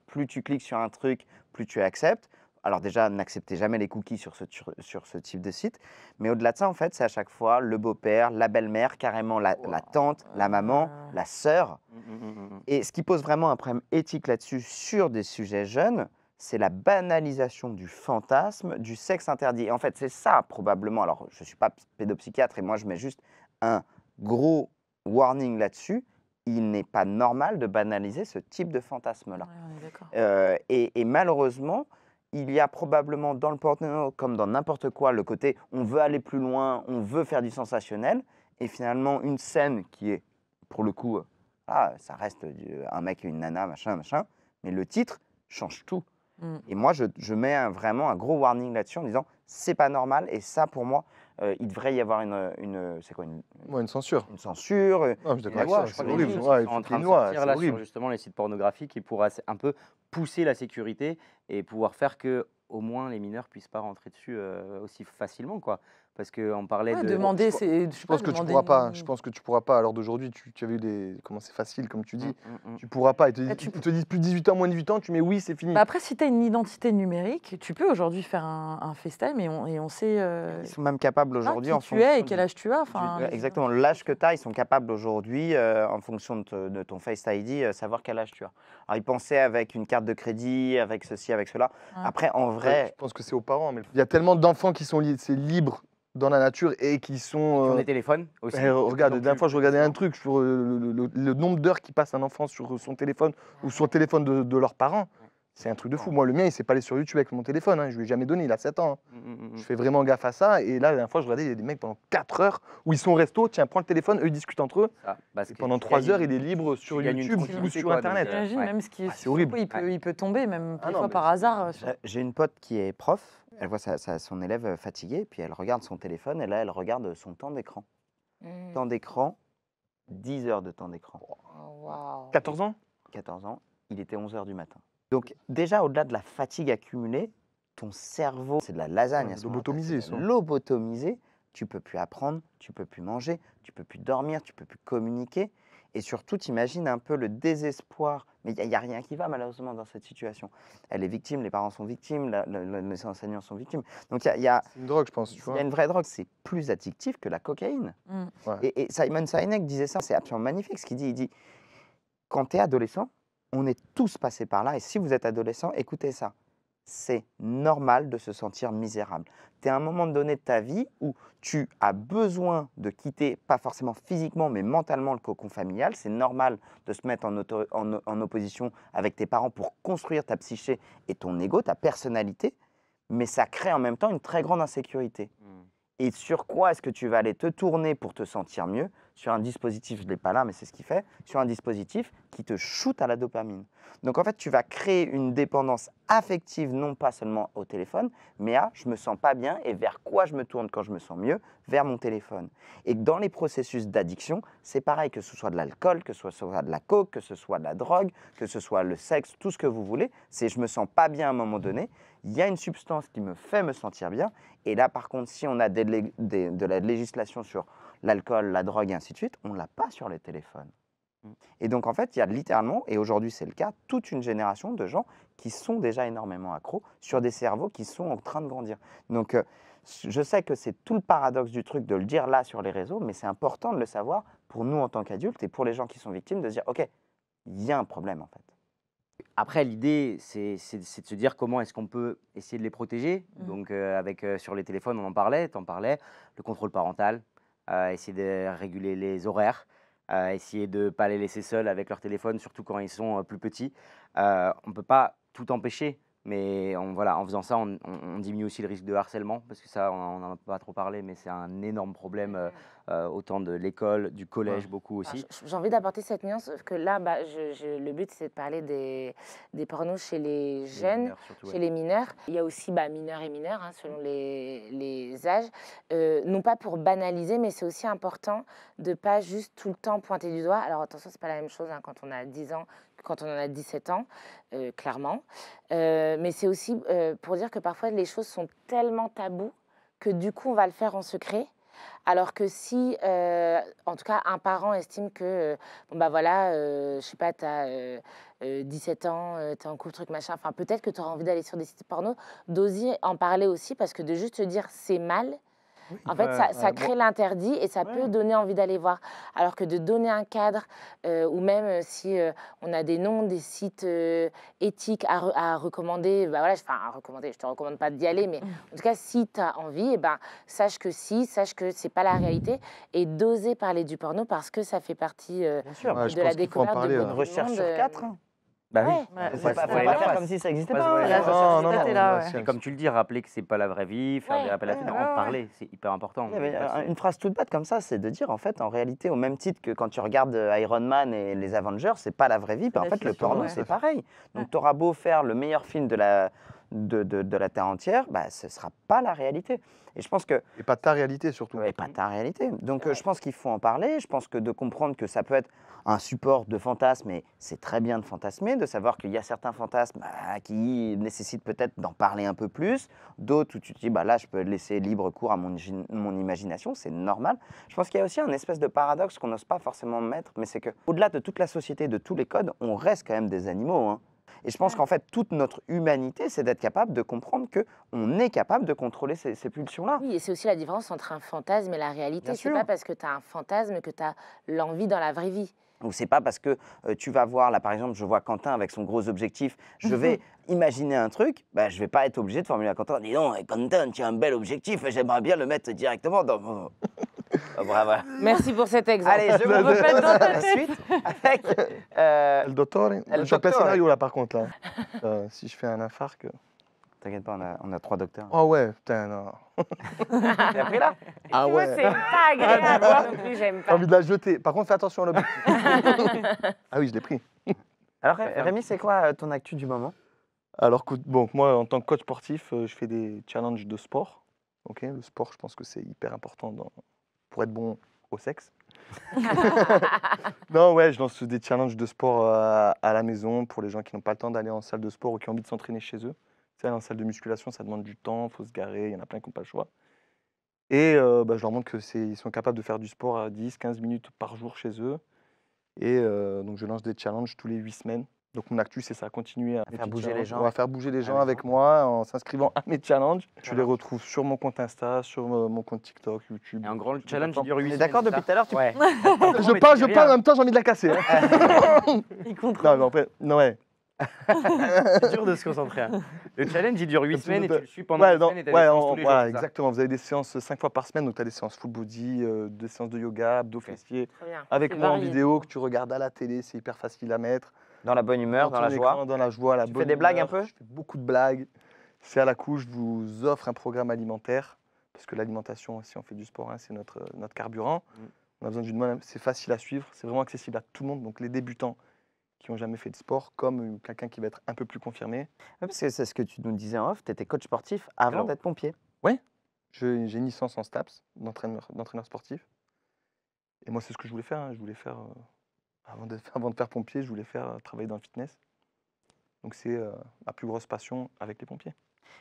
plus tu cliques sur un truc, plus tu acceptes alors déjà, n'acceptez jamais les cookies sur ce, sur ce type de site. Mais au-delà de ça, en fait, c'est à chaque fois le beau-père, la belle-mère, carrément la, tante, la maman, ah. la sœur. Mmh, mmh, mmh, et ce qui pose vraiment un problème éthique là-dessus sur des sujets jeunes, c'est la banalisation du fantasme du sexe interdit. en fait, c'est ça probablement. Alors, je ne suis pas pédopsychiatre et moi, je mets juste un gros warning là-dessus il n'est pas normal de banaliser ce type de fantasme-là. Euh, et, malheureusement, il y a probablement dans le porno, comme dans n'importe quoi, le côté on veut aller plus loin, on veut faire du sensationnel, et finalement une scène qui est, pour le coup, euh, ah, ça reste un mec et une nana, machin, machin, mais le titre change tout. Mm. Et moi, je, mets vraiment un gros warning là-dessus en disant c'est pas normal, et ça pour moi, euh, il devrait y avoir une, c'est quoi une, censure une censure ah, je, c'est horrible en justement les sites pornographiques qui pourra un peu pousser la sécurité et pouvoir faire que au moins les mineurs puissent pas rentrer dessus euh, aussi facilement quoi parce qu'on parlait de. Demander, Je pense que tu pourras pas. Je pense que tu pourras pas. Alors d'aujourd'hui, tu, as avais eu des. Comment c'est facile, comme tu dis. Tu mm, ne mm, mm. Tu pourras pas. Ils te, bah, tu... te disent plus de 18 ans, moins de 18 ans, tu mets oui, c'est fini. Bah, après, si tu as une identité numérique, tu peux aujourd'hui faire un, un FaceTime et on, et on sait. Euh, ils sont même capables aujourd'hui en tu Tu es et quel âge tu as. Enfin, euh, exactement. L'âge que tu as, ils sont capables aujourd'hui, euh, en fonction de, ton Face ID, savoir quel âge tu as. Alors ils pensaient avec une carte de crédit, avec ceci, avec cela. Après, en vrai. je pense que c'est aux parents, mais il y a tellement d'enfants qui sont liés. C'est libre dans la nature et qui sont. Sur euh, des téléphones aussi. Et, eh, regarde, la dernière fois, je regardais un truc sur euh, le, nombre d'heures qui passe un enfant sur euh, son téléphone ou sur le téléphone de, leurs parents. C'est un truc de fou. Moi, le mien, il s'est pas allé sur YouTube avec mon téléphone. Hein. Je lui ai jamais donné. Il a 7 ans. Hein. Mm, mm, mm, je fais vraiment gaffe à ça. Et là, la dernière fois, je regardais, il y a des mecs pendant 4 heures où ils sont au resto. Tiens, prends le téléphone. Eux, ils discutent entre eux. Ah, pendant 3 heures, il est libre sur YouTube ou sur Internet. J'imagine même ce ah, horrible. Il peut, il peut tomber, ah même par hasard. J'ai une pote qui est prof elle voit son élève euh, fatigué, puis elle regarde son téléphone, et là, elle regarde euh, son temps d'écran. Mmh. Temps d'écran, 10 heures de temps d'écran. 14 ans 14 ans, il était 11 heures du matin. Donc déjà, au-delà de la fatigue accumulée, ton cerveau, c'est de la lasagne. Ouais, lobotomisé. Lobotomisé, tu peux plus apprendre, tu peux plus manger, tu peux plus dormir, tu peux plus communiquer. Et surtout, imagine un peu le désespoir. Mais il n'y a, rien qui va malheureusement dans cette situation. Elle est victime, les parents sont victimes, les enseignants sont victimes. Donc il y, a, une drogue, je pense. Il y a une vraie drogue. C'est plus addictif que la cocaïne. Mm. Et, et, Simon Sinek disait ça, c'est absolument magnifique ce qu'il dit. Il dit quand tu es adolescent, on est tous passés par là. Et si vous êtes adolescent, écoutez ça c'est normal de se sentir misérable. Tu es à un moment donné de ta vie où tu as besoin de quitter, pas forcément physiquement, mais mentalement le cocon familial. C'est normal de se mettre en, opposition avec tes parents pour construire ta psyché et ton ego, ta personnalité, mais ça crée en même temps une très grande insécurité. Hmm. Et sur quoi est-ce que tu vas aller te tourner pour te sentir mieux sur un dispositif, je ne l'ai pas là, mais c'est ce qu'il fait, sur un dispositif qui te shoot à la dopamine. Donc en fait, tu vas créer une dépendance affective, non pas seulement au téléphone, mais à je me sens pas bien et vers quoi je me tourne quand je me sens mieux Vers mon téléphone. Et dans les processus d'addiction, c'est pareil, que ce soit de l'alcool, que ce soit de la coke, que ce soit de la drogue, que ce soit le sexe, tout ce que vous voulez, c'est je me sens pas bien à un moment donné, il y a une substance qui me fait me sentir bien. Et là, par contre, si on a de la législation sur l'alcool, la drogue, et ainsi de suite, on l'a pas sur les téléphones. Mm. Et donc, en fait, il y a littéralement, et aujourd'hui c'est le cas, toute une génération de gens qui sont déjà énormément accros sur des cerveaux qui sont en train de grandir. Donc, euh, je sais que c'est tout le paradoxe du truc de le dire là sur les réseaux, mais c'est important de le savoir pour nous en tant qu'adultes et pour les gens qui sont victimes de se dire, OK, il y a un problème en fait. Après, l'idée, c'est de se dire comment est-ce qu'on peut essayer de les protéger. Mm. Donc, euh, avec, euh, sur les téléphones, on en parlait, en parlais, le contrôle parental, essayer de réguler les horaires, essayer de ne pas les laisser seuls avec leur téléphone, surtout quand ils sont euh, plus petits. Euh, on ne peut pas tout empêcher, mais voilà, en faisant ça, on, diminue aussi le risque de harcèlement, parce que ça, on n'en a pas trop parlé, mais c'est un énorme problème euh, euh, autant de l'école, du collège, beaucoup aussi. Ah, j'ai envie d'apporter cette nuance, que là, bah, le but, c'est de parler des, pornos chez les, jeunes, chez les mineurs. Il y a aussi bah, mineurs et mineurs, hein, selon les, âges. Euh, non pas pour banaliser, mais c'est aussi important de pas juste tout le temps pointer du doigt. Alors attention, c'est pas la même chose hein, quand on a 10 ans quand on en a 17 ans, euh, clairement. mais c'est aussi pour dire que parfois les choses sont tellement taboues que du coup on va le faire en secret alors que si, euh, en tout cas, un parent estime que, bon bah voilà, euh, je sais pas, t'as 17 euh, ans, t'es en couple, truc, machin, enfin peut-être que t'auras envie d'aller sur des sites porno, d'oser en parler aussi, parce que de juste te dire c'est mal, en fait, ça, crée l'interdit et ça peut donner envie d'aller voir. Alors que de donner un cadre, euh, ou même euh, si euh, on a des noms, des sites éthiques à, recommander, bah enfin, à recommander, je ne te recommande pas d'y aller, mais en tout cas, si tu as envie, et eh ben, sache que si, sache que c'est pas la réalité, et d'oser parler du porno parce que ça fait partie de, la découverte. de une hein. recherche sur quatre. Hein. Bah oui. faire comme si ça pas. Hein. là, Comme tu le dis, rappeler que c'est pas la vraie vie, faire des rappels à en parler, c'est hyper important. Euh, une phrase toute bête comme ça, c'est de dire en fait, en réalité, au même titre que quand tu regardes euh, Iron Man et les Avengers, c'est pas la vraie vie. Bah, en fait, le porno, c'est pareil. Donc, tu auras beau faire le meilleur film de la de, la Terre entière, bah, ce ne sera pas la réalité. Et je pense que... Et pas ta réalité surtout. Et pas ta réalité. Donc je pense qu'il faut en parler, je pense que de comprendre que ça peut être un support de fantasme, et c'est très bien de fantasmer, de savoir qu'il y a certains fantasmes bah, qui nécessitent peut-être d'en parler un peu plus, d'autres où tu te dis, bah, là je peux laisser libre cours à mon, imagination, c'est normal. Je pense qu'il y a aussi un espèce de paradoxe qu'on n'ose pas forcément mettre, mais c'est quau delà de toute la société, de tous les codes, on reste quand même des animaux. Hein. Et je pense qu'en fait, toute notre humanité, c'est d'être capable de comprendre que on est capable de contrôler ces, pulsions-là. Oui, et c'est aussi la différence entre un fantasme et la réalité. Ce n'est pas parce que tu as un fantasme que tu as l'envie dans la vraie vie. Ou c'est pas parce que euh, tu vas voir, là par exemple, je vois Quentin avec son gros objectif, je vais imaginer un truc, bah, je vais pas être obligé de formuler à Quentin, dis donc, eh, Quentin, tu as un bel objectif, j'aimerais bien le mettre directement dans mon. Oh, bravo. Merci pour cet exemple. Allez, je vous répète dans la suite avec. Euh, Je Doctor. El je le scénario là, par contre. là. Euh, si je fais un infarct. Euh. T'inquiète pas, on a, trois docteurs. Oh ouais, putain, non. T'as pris là Ah ouais. C'est pas agréable non plus, j'aime pas. J'ai envie de la jeter. Par contre, fais attention à l'objet. ah oui, je l'ai pris. Alors, Rémi, c'est quoi euh, ton actu du moment Alors, bon, moi, en tant que coach sportif, je fais des challenges de sport. Ok, le sport, je pense que c'est hyper important dans, être bon au sexe. non, ouais, je lance des challenges de sport euh, à, la maison pour les gens qui n'ont pas le temps d'aller en salle de sport ou qui ont envie de s'entraîner chez eux. Tu sais, en salle de musculation, ça demande du temps, faut se garer, il y en a plein qui n'ont pas le choix. Et euh, bah, je leur montre qu'ils sont capables de faire du sport à 10, 15 minutes par jour chez eux. Et euh, donc, je lance des challenges tous les 8 semaines donc mon actu, c'est ça, continuer à, faire bouger les ah gens. On va faire bouger les gens avec moi en s'inscrivant à mes challenges. Tu les retrouves sur mon compte Insta, sur euh, mon compte TikTok, YouTube. Et en grand, le challenge dure 8 D'accord depuis tout à l'heure ouais. Je parle, je parle, en même temps j'ai envie de la casser. Hein. Il compte. Non, mais fait, non, ouais. c'est dur de se concentrer. Hein. Le challenge, il dure 8 semaines et tu le suis pendant 8 semaines. Et des tous les jours, exactement. Vous avez des séances 5 fois par semaine, donc tu as des séances full body, euh, des séances de yoga, abdos fessiers, avec moi en vidéo que tu regardes à la télé, c'est hyper facile à mettre. Dans la bonne humeur, dans, la joie. dans la joie, la tu fais des blagues un peu Je fais beaucoup de blagues. C'est à la couche, je vous offre un programme alimentaire, parce que l'alimentation si on fait du sport, hein, c'est notre, notre carburant. Mm. On a besoin d'une C'est facile à suivre, c'est vraiment accessible à tout le monde, donc les débutants qui n'ont jamais fait de sport, comme euh, quelqu'un qui va être un peu plus confirmé. parce que c'est ce que tu nous disais en off, tu étais coach sportif avant d'être pompier. Oui, j'ai une licence en STAPS, d'entraîneur sportif. Et moi, c'est ce que je voulais faire. Hein. Je voulais faire. Euh, avant de, faire pompier, je voulais faire euh, travailler dans le fitness. Donc c'est euh, ma plus grosse passion avec les pompiers.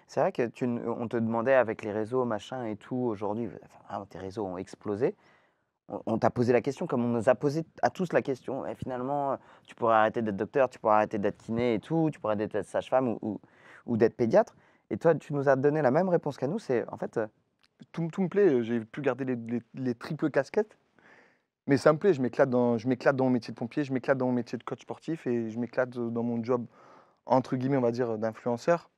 C'est vrai que on te demandait avec les réseaux, machin et tout, aujourd'hui, enfin, tes réseaux ont explosé. On, t'a posé la question comme on nous a posé à tous la question. Et finalement, euh, tu pourrais arrêter d'être docteur, tu pourrais arrêter d'être kiné et tout, tu pourrais arrêter d'être sage-femme ou, ou, d'être pédiatre. Et toi, tu nous as donné la même réponse qu'à nous, c'est en fait... Tout, tout me plaît, j'ai pu garder les, les, les triples casquettes. Mais ça me plaît, je m'éclate dans, je m'éclate dans mon métier de pompier, je m'éclate dans mon métier de coach sportif et je m'éclate dans mon job, entre guillemets, on va dire, d'influenceur,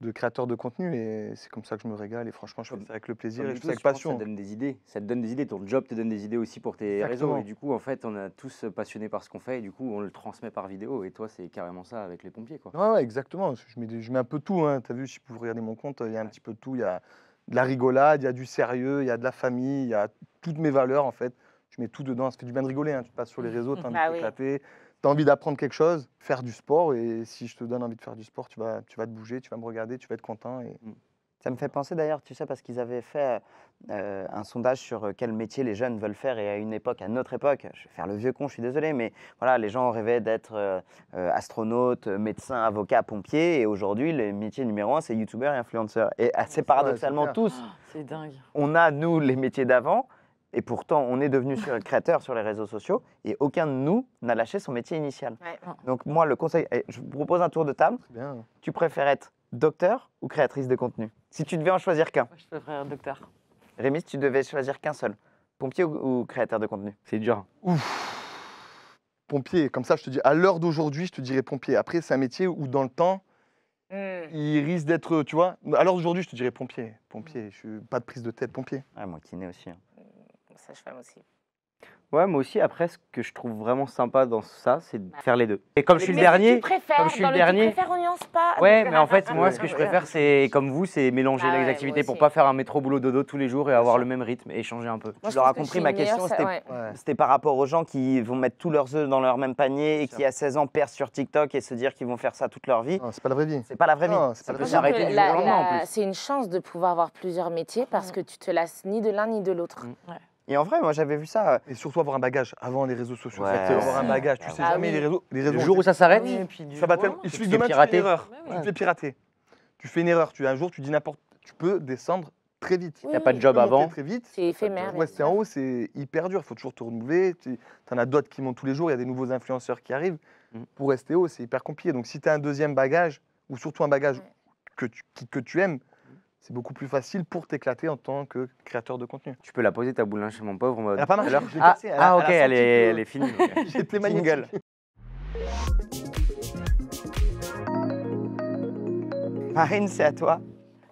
de créateur de contenu. Et c'est comme ça que je me régale. Et franchement, je fais ça avec le plaisir et je fais ça avec passion. Ça donne des idées. Ça te donne des idées. Ton job te donne des idées aussi pour tes réseaux. Et du coup, en fait, on a tous euh, passionnés par ce qu'on fait et du coup, on le transmet par vidéo. Et toi, c'est carrément ça avec les pompiers. Quoi. Ouais, exactement. Je mets, je mets un peu tout. Hein. Tu as vu, si vous regardez mon compte, il y a un petit peu de tout. Il y a de la rigolade, il y a du sérieux, il y a de la famille, il y a toutes mes valeurs, en fait tu mets tout dedans. Ça fait du bien de rigoler. Hein, tu passes sur les réseaux, tu as envie bah Tu as envie d'apprendre quelque chose, faire du sport. Et si je te donne envie de faire du sport, tu vas, tu vas te bouger, tu vas me regarder, tu vas être content. Et... Mm. Ça me fait penser d'ailleurs, tu sais, parce qu'ils avaient fait euh, un sondage sur euh, quel métier les jeunes veulent faire et à une époque, à notre époque, je vais faire le vieux con, je suis désolé, mais voilà, les gens rêvaient d'être euh, astronaute, médecin, avocat, pompier et aujourd'hui, le métier numéro un, c'est youtubeur et influenceur. Et assez ah, paradoxalement, tous, oh, on a, nous, les métiers d'avant, et pourtant, on est devenu créateur sur les réseaux sociaux et aucun de nous n'a lâché son métier initial. Donc moi, le conseil, eh, je vous propose un tour de table. Tu préfères être docteur ou créatrice de contenu Si tu devais en choisir qu'un. Je préfère docteur. Rémi, si tu devais choisir qu'un seul, pompier ou, créateur de contenu C'est dur. Ouf pompier. Comme ça, je te dis, à l'heure d'aujourd'hui, je te dirais pompier. Après, c'est un métier où, dans le temps, hmm. il risque d'être, tu vois. À l'heure d'aujourd'hui, je te dirais pompier. Pompier, je suis pas de prise de tête, pompier. Ah, moi, kiné aussi. Hein. Ouais, moi aussi. Après, ce que je trouve vraiment sympa dans ça, c'est de bah. faire les deux. Et comme je suis le dernier, comme je suis le dernier, préfères, on pas. Ouais, mais en euh, fait, ah, moi, ah, ce que je ah, préfère, c'est comme vous, c'est mélanger bah les activités pour pas faire un métro boulot dodo tous les jours et avoir le même rythme et changer un peu. Tu je l'auras compris, ma question, c'était par rapport aux gens qui vont mettre tous leurs œufs dans leur même panier et qui, à 16 ans, percent sur TikTok et se dire qu'ils vont faire ça toute leur vie. c'est pas la vraie vie. C'est pas la vraie vie. C'est une chance de pouvoir avoir plusieurs métiers parce mm. que tu te lasses ni de l'un ni de l'autre. Mm. Et en vrai, moi j'avais vu ça. Euh, et surtout avoir un bagage avant les réseaux sociaux. Ouais. Avoir un bagage, tu ah sais jamais les réseaux. Les réseaux le jour où ça s'arrête, ça va Il suffit tu fais une erreur. Tu te fais pirater. Tu fais une erreur. Tu un jour tu dis n'importe, tu peux descendre très vite. Il n'y a pas de job avant. Très vite. C'est éphémère. Ouais, c'est en haut, c'est hyper dur. Il faut toujours te renouveler. Tu en as d'autres qui montent tous les jours. Il y a des nouveaux influenceurs qui arrivent. Mm. Pour rester haut, c'est hyper compliqué. Donc si tu as un deuxième bagage, ou surtout un bagage que, que tu aimes, c'est beaucoup plus facile pour t'éclater en tant que créateur de contenu. Tu peux la poser ta boule chez mon pauvre. Elle pas marché. ah, cassé, ah, ok, elle, est, elle est finie. ma gueule. Marine, c'est à toi.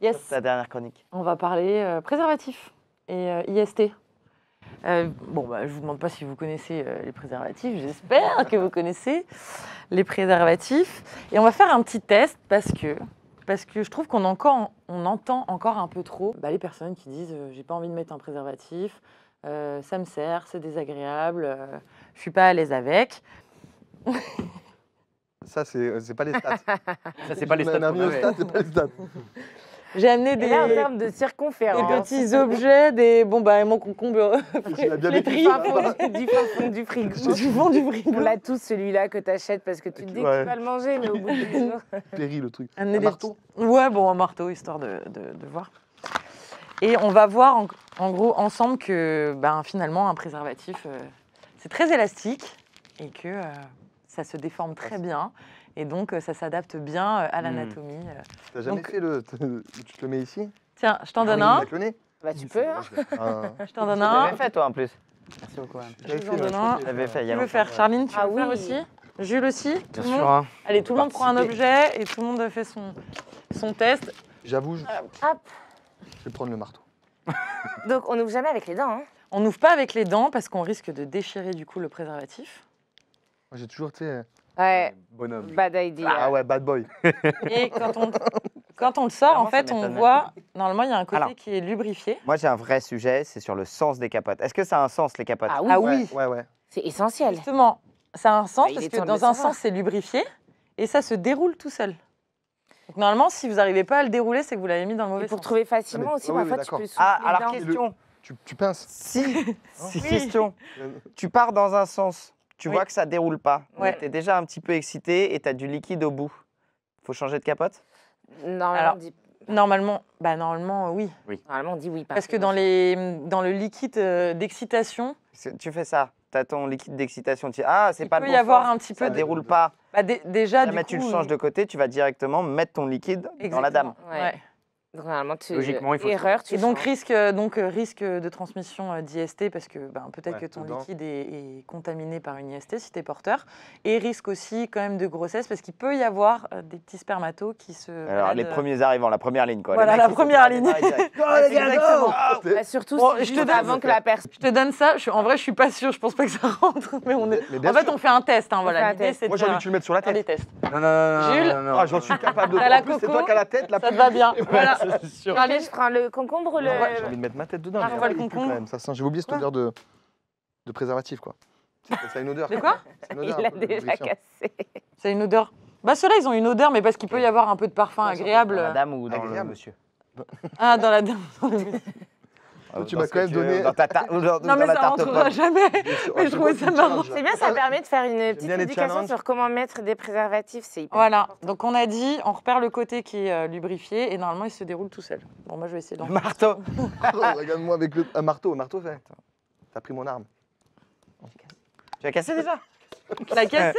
Yes. ta dernière chronique. On va parler euh, préservatifs et euh, IST. Euh, bon, bah, je vous demande pas si vous connaissez les préservatifs. J'espère que vous connaissez les préservatifs. Et on va faire un petit test parce que parce que je trouve qu'on encore, on entend encore un peu trop bah, les personnes qui disent euh, j'ai pas envie de mettre un préservatif, euh, ça me sert, c'est désagréable, euh, je suis pas à l'aise avec. ça, c'est pas les stats. ça, c'est pas, pas les stats. J'ai amené des. en termes de circonférence. Des petits objets, des. Bon, bah, mon concombre. Tu bien mis Du fond du frigo. frigo. On l'a tous, celui-là que t'achètes parce que tu te dis que tu vas le manger, mais au bout du jour. Péril, le truc. Un, marteau Ouais, bon, un marteau, histoire de, de, voir. Et on va voir, en, gros, ensemble que ben, finalement, un préservatif, euh, c'est très élastique et que euh, ça se déforme très bien. Et donc, euh, ça s'adapte bien euh, à hmm. l'anatomie. Tu euh. T'as jamais fait le. Tu te le mets ici Tiens, je t'en ah donne un. Bah, tu peux. Hein. Ah. Je t'en donne un. Tu l'avais fait, toi, en plus. Merci beaucoup. Je t'en donne un. Tu l'avais fait, Tu veux faire, Charline Tu ah, veux oui. faire aussi Jules aussi Bien tout sûr. Hein. Allez, tout le monde prend un objet et tout le monde fait son, son test. J'avoue, je... Hop. je vais prendre le marteau. Donc, on n'ouvre jamais avec les dents. Hein. On n'ouvre pas avec les dents parce qu'on risque de déchirer du coup le préservatif. Moi, j'ai toujours, tu Ouais. Euh, bonhomme. Bad idea. Ah ouais, bad boy. Et quand on, le sort, en fait, on voit, normalement, il y a un côté qui est lubrifié. Moi, j'ai un vrai sujet, c'est sur le sens des capotes. Est-ce que ça a un sens, les capotes Ah oui, ah ah c'est essentiel. Justement, ça a un sens bah, parce que dans un sens, c'est lubrifié et ça se déroule tout seul. normalement, si vous n'arrivez pas à le dérouler, c'est que vous l'avez mis dans le mauvais et pour trouver facilement ah, aussi, parfois, tu peux Ah, alors question. Tu, tu, pinces Si, si. question. Tu pars dans un sens, tu vois que ça déroule pas. Ouais. Tu es déjà un petit peu excité et tu as du liquide au bout. Faut changer de capote Normalement, normalement, bah normalement oui. Normalement, on dit oui. Parce que dans, le liquide euh, d'excitation. Tu fais ça. Tu as ton liquide d'excitation. Tu dis, ah, c'est pas bon y un petit Ça déroule pas. Bah, déjà, du coup, tu le changes euh de côté, tu vas directement mettre ton liquide dans la dame. Donc, tu... Logiquement, il faut erreur. et donc risque, euh, donc euh, risque de transmission euh, d'IST parce que ben, peut-être que ton liquide est, contaminé par une IST si tu es porteur. Et risque aussi quand même de grossesse parce qu'il peut y avoir des petits spermatos qui se. Alors les premiers arrivants, la première ligne quoi. Voilà la première ligne. Oh, ah, bah, bah, surtout avant que la personne. Je te donne ça. Je, en vrai, je suis pas sûr. Je pense pas que ça rentre. Mais on en fait, on fait un test. Hein, voilà. Moi, j'ai envie que tu le mets sur la tête. Jules. J'en suis capable de. C'est toi qui as la tête. Ça te va bien. Voilà. c'est sûr. Allez, je prends le concombre. Le... j'ai envie de mettre ma tête dedans. Ah, le concombre. Quand même, ça sent. J'ai oublié cette odeur de, de préservatif, quoi. Ça a une odeur. De quoi Il l'a déjà cassé. Ça a une odeur. Bah ceux-là, ils ont une odeur, mais parce qu'il peut y avoir un peu de parfum agréable. Dans la dame ou dans le monsieur Ah, dans la dame. Ah, tu m'as quand même donné. Dans ta non, mais la ça rentrera jamais. mais je trouvais ça marrant. C'est bien, ça permet de faire une petite éducation sur comment mettre des préservatifs. C'est hyper. Voilà. Donc on a dit, on repère le côté qui est euh, lubrifié et normalement il se déroule tout seul. Bon, moi je vais essayer d'en. Marteau. Regarde-moi avec un marteau, un marteau fait. T'as pris mon arme. Tu l'as cassé déjà Tu l'as cassé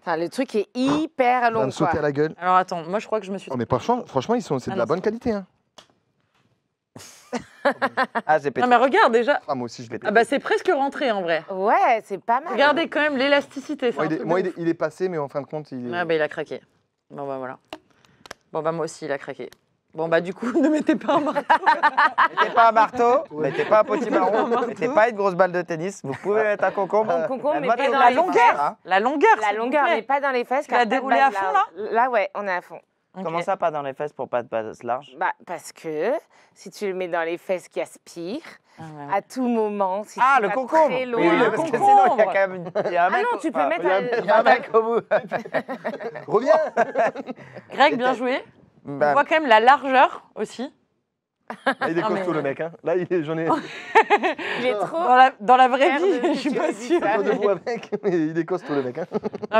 Enfin, le truc est hyper ah, long. On me sauter à la gueule. Alors attends, moi je crois que je me suis. On est franchement, ils sont, c'est de ah la bonne qualité. Hein ah, j'ai pété. Non, mais regarde déjà. Ah, moi aussi, je l'ai pété. Ah, bah, c'est presque rentré en vrai. Ouais, c'est pas mal. Regardez quand même l'élasticité. Moi, il est, moi il, est, passé, mais en fin de compte, il Ah, bah, il a craqué. Bon, bah, voilà. Bon, bah, moi aussi, il a craqué. Bon, bah, du coup, ne mettez pas un marteau. Ne mettez pas un marteau, ouais. mettez pas un petit marron, mettez pas une grosse balle de tennis. Vous pouvez mettre un concombre. Un concombre, mais pas dans hein. la longueur. La longueur. La longueur, mais pas dans les fesses. Tu a déroulé à fond, là Là, ouais, on est à fond. Comment ça, pas dans les fesses pour pas de base large bah, Parce que si tu le mets dans les fesses qui aspirent, ah, à tout moment, si ah, le concombre très oui, le parce concombre. que sinon, il y a quand même un ah mec. Ah non, tu peux mettre. un, mec au bout. Reviens Greg, bien joué. On ben. voit quand même la largeur aussi. Ah, il est tout le mec. Hein. Là, il est, j'en ai... il est trop... Dans la, vraie vie, je suis pas sûre. Il avec, mais il est costaud, le mec. Hein.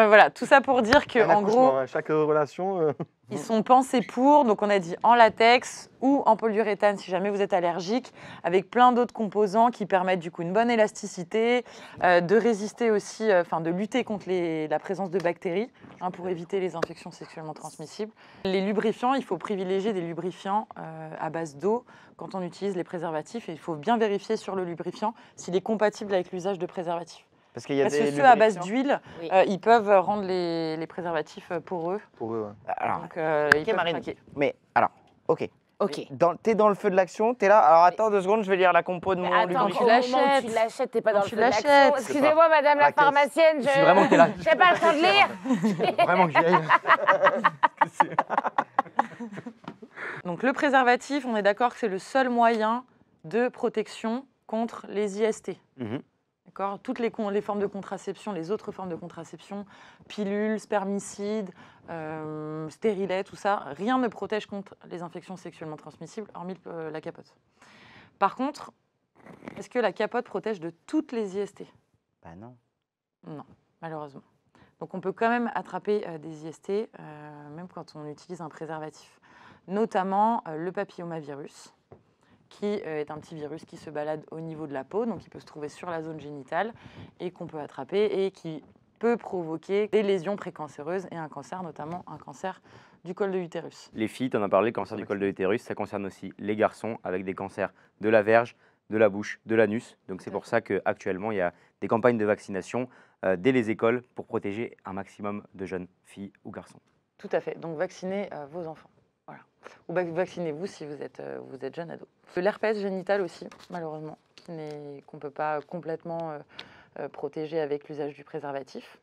voilà, tout ça pour dire qu'en en gros... Hein. chaque relation... Euh, ils mm. sont pensés pour, donc on a dit en latex ou en polyuréthane si jamais vous êtes allergique, avec plein d'autres composants qui permettent du coup une bonne élasticité, euh, de résister aussi, euh, enfin de lutter contre la présence de bactéries hein, pour éviter les infections sexuellement transmissibles. Les lubrifiants, il faut privilégier des lubrifiants euh, à base d'eau quand on utilise les préservatifs et il faut bien vérifier sur le lubrifiant s'il est compatible avec l'usage de préservatifs. Parce qu'il y a des. Que ceux à base d'huile, euh, ils peuvent rendre les, les, préservatifs euh, Pour eux, ouais. eux, Donc, euh, Marine. Mais alors, ok. Ok. T'es dans le feu de l'action, t'es là. Alors attends deux secondes, je vais lire la compo de mon. Attends, tu l'achètes. Tu l'achètes, t'es pas dans le feu de l'action. Excusez-moi, madame la, pharmacienne. Je... suis vraiment que t'es là. J'ai pas le temps de lire. vraiment que j'y aille. Donc le préservatif, on est d'accord que c'est le seul moyen de protection contre les IST. -hmm. Toutes les, les, formes de contraception, les autres formes de contraception, pilules, spermicides, euh, stérilets, tout ça, rien ne protège contre les infections sexuellement transmissibles, hormis euh, la capote. Par contre, est-ce que la capote protège de toutes les IST Bah non. Non, malheureusement. Donc on peut quand même attraper euh, des IST, euh, même quand on utilise un préservatif, notamment le papillomavirus qui euh, est un petit virus qui se balade au niveau de la peau, donc il peut se trouver sur la zone génitale et qu'on peut attraper et qui peut provoquer des lésions précancéreuses et un cancer, notamment un cancer du col de l'utérus. Les filles, tu en as parlé, le cancer du col de l'utérus, ça concerne aussi les garçons avec des cancers de la verge, de la bouche, de l'anus. Donc c'est pour ça qu'actuellement, il y a des campagnes de vaccination euh, dès les écoles pour protéger un maximum de jeunes filles ou garçons. Tout à fait. Donc vaccinez euh, vos enfants. Voilà. Ou vaccinez-vous si vous êtes, euh, vous êtes jeune ado. Euh, l'herpès génital aussi, malheureusement, qu'on ne peut pas complètement euh, protéger avec l'usage du préservatif.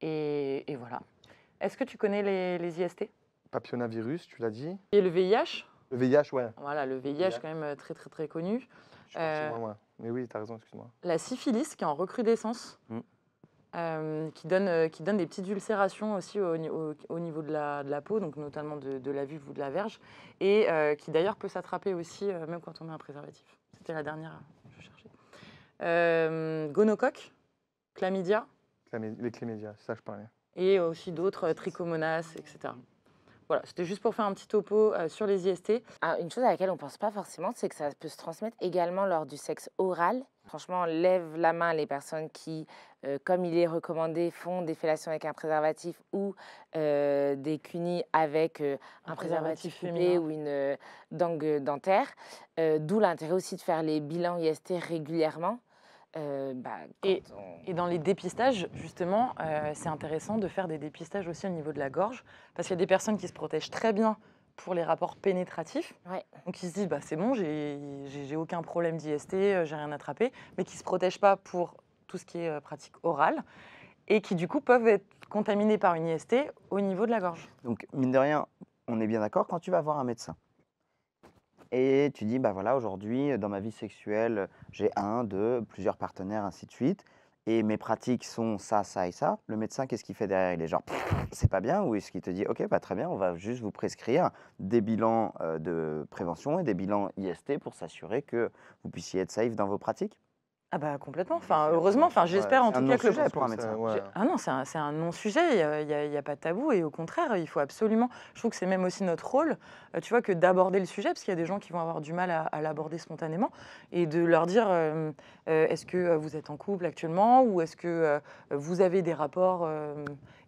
Et, voilà. Est-ce que tu connais les, IST papionavirus, tu l'as dit. Et le VIH Le VIH, ouais. Voilà, le VIH, quand même très, très, très connu. Je moi, Mais oui, tu as raison, excuse-moi. La syphilis, qui est en recrudescence. Mm. Euh, qui, donne, euh, qui donne des petites ulcérations aussi au, au niveau de la, de la, peau, donc notamment de, la vulve ou de la verge, et euh, qui d'ailleurs peut s'attraper aussi même quand on met un préservatif. C'était la dernière je cherchais. gonocoque, chlamydia. Les chlamydia, ça je parlais. Et aussi d'autres, trichomonas, etc. Voilà, c'était juste pour faire un petit topo euh, sur les IST. Ah, une chose à laquelle on ne pense pas forcément, c'est que ça peut se transmettre également lors du sexe oral. Franchement, lève la main les personnes qui, euh, comme il est recommandé, font des fellations avec un préservatif ou euh, des cunis avec un, préservatif, fumé ou une dengue dentaire. D'où l'intérêt aussi de faire les bilans IST régulièrement euh, bah, et, dans les dépistages, justement, euh, c'est intéressant de faire des dépistages aussi au niveau de la gorge, parce qu'il y a des personnes qui se protègent très bien pour les rapports pénétratifs, donc ils se disent bah, c'est bon, j'ai aucun problème d'IST, euh, j'ai rien attrapé, mais qui se protègent pas pour tout ce qui est pratique orale, et qui du coup peuvent être contaminés par une IST au niveau de la gorge. Donc mine de rien, on est bien d'accord quand tu vas voir un médecin. Et tu dis, bah voilà, aujourd'hui, euh, dans ma vie sexuelle, j'ai un, deux, plusieurs partenaires, ainsi de suite. Et mes pratiques sont ça, ça et ça. Le médecin, qu'est-ce qu'il fait derrière Il est genre, c'est pas bien Ou est-ce qu'il te dit, ok, bah, très bien, on va juste vous prescrire des bilans euh, de prévention et des bilans IST pour s'assurer que vous puissiez être safe dans vos pratiques ah bah complètement. Enfin, heureusement. Enfin, j'espère en tout cas que le sujet un médecin. Ah non, c'est un, non-sujet. Il n'y a, pas de tabou et au contraire, il faut absolument. Je trouve que c'est même aussi notre rôle, euh, tu vois, que d'aborder le sujet parce qu'il y a des gens qui vont avoir du mal à, l'aborder spontanément et de leur dire euh, euh, est-ce que vous êtes en couple actuellement ou est-ce que vous avez des rapports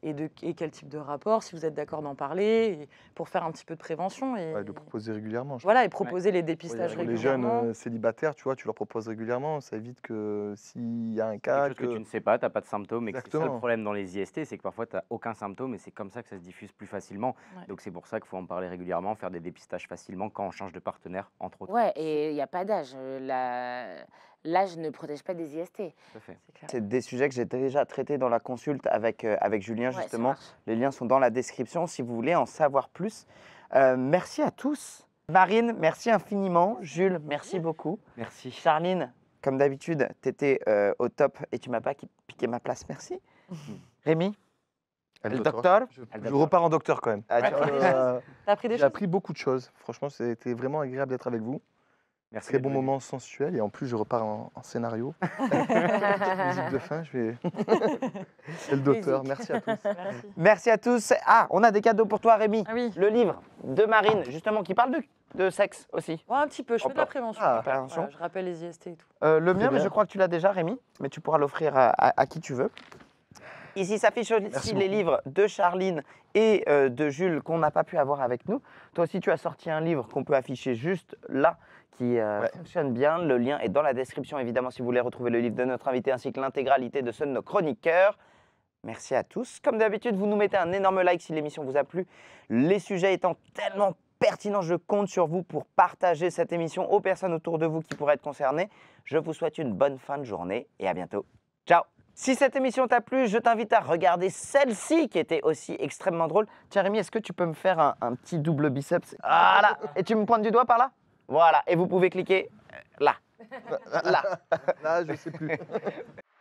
et, de, quel type de rapport, si vous êtes d'accord d'en parler, pour faire un petit peu de prévention. Et, de proposer régulièrement. Je voilà, et proposer les dépistages régulièrement. Les jeunes euh, célibataires, tu vois, tu leur proposes régulièrement, ça évite que s'il y a un cas... que... tu ne sais pas, tu n'as pas de symptômes, et le problème dans les IST, c'est que parfois tu n'as aucun symptôme, et c'est comme ça que ça se diffuse plus facilement. Donc c'est pour ça qu'il faut en parler régulièrement, faire des dépistages facilement quand on change de partenaire, entre autres. Ouais, et il n'y a pas d'âge. Euh, la Là, je ne protège pas des IST. C'est des sujets que j'ai déjà traités dans la consulte avec, euh, avec Julien, justement. Les liens sont dans la description si vous voulez en savoir plus. Euh, merci à tous. Marine, merci infiniment. Jules, merci beaucoup. Merci. Charline, comme d'habitude, tu étais euh, au top et tu m'as pas piqué ma place. Merci. Rémi le docteur, je, repars en docteur quand même. Ah, tu as, appris J'ai appris beaucoup de choses. Franchement, c'était vraiment agréable d'être avec vous. Très bon moment sensuel. Et en plus, je repars en, scénario. musique de fin, je vais. C'est le d'auteur. Merci à tous. Merci. à tous. Ah, on a des cadeaux pour toi, Rémi. Ah le livre de Marine, justement, qui parle de de sexe aussi Un petit peu, je fais de la oh, prévention. Ah, je rappelle les IST et tout. Euh, le mien, mais je crois que tu l'as déjà, Rémi, mais tu pourras l'offrir à, qui tu veux. Ici s'affichent aussi les livres de Charline et euh, de Jules qu'on n'a pas pu avoir avec nous. Toi aussi, tu as sorti un livre qu'on peut afficher juste là, qui euh, fonctionne bien. Le lien est dans la description, évidemment, si vous voulez retrouver le livre de notre invité ainsi que l'intégralité de ceux de nos chroniqueurs. Merci à tous. Comme d'habitude, vous nous mettez un énorme like si l'émission vous a plu. Les sujets étant tellement pertinents, je compte sur vous pour partager cette émission aux personnes autour de vous qui pourraient être concernées. Je vous souhaite une bonne fin de journée et à bientôt. Ciao si cette émission t'a plu, je t'invite à regarder celle-ci qui était aussi extrêmement drôle. Tiens est-ce que tu peux me faire un, petit double biceps Voilà Et tu me pointes du doigt par là Voilà, et vous pouvez cliquer euh, là. Là. Là, je sais plus.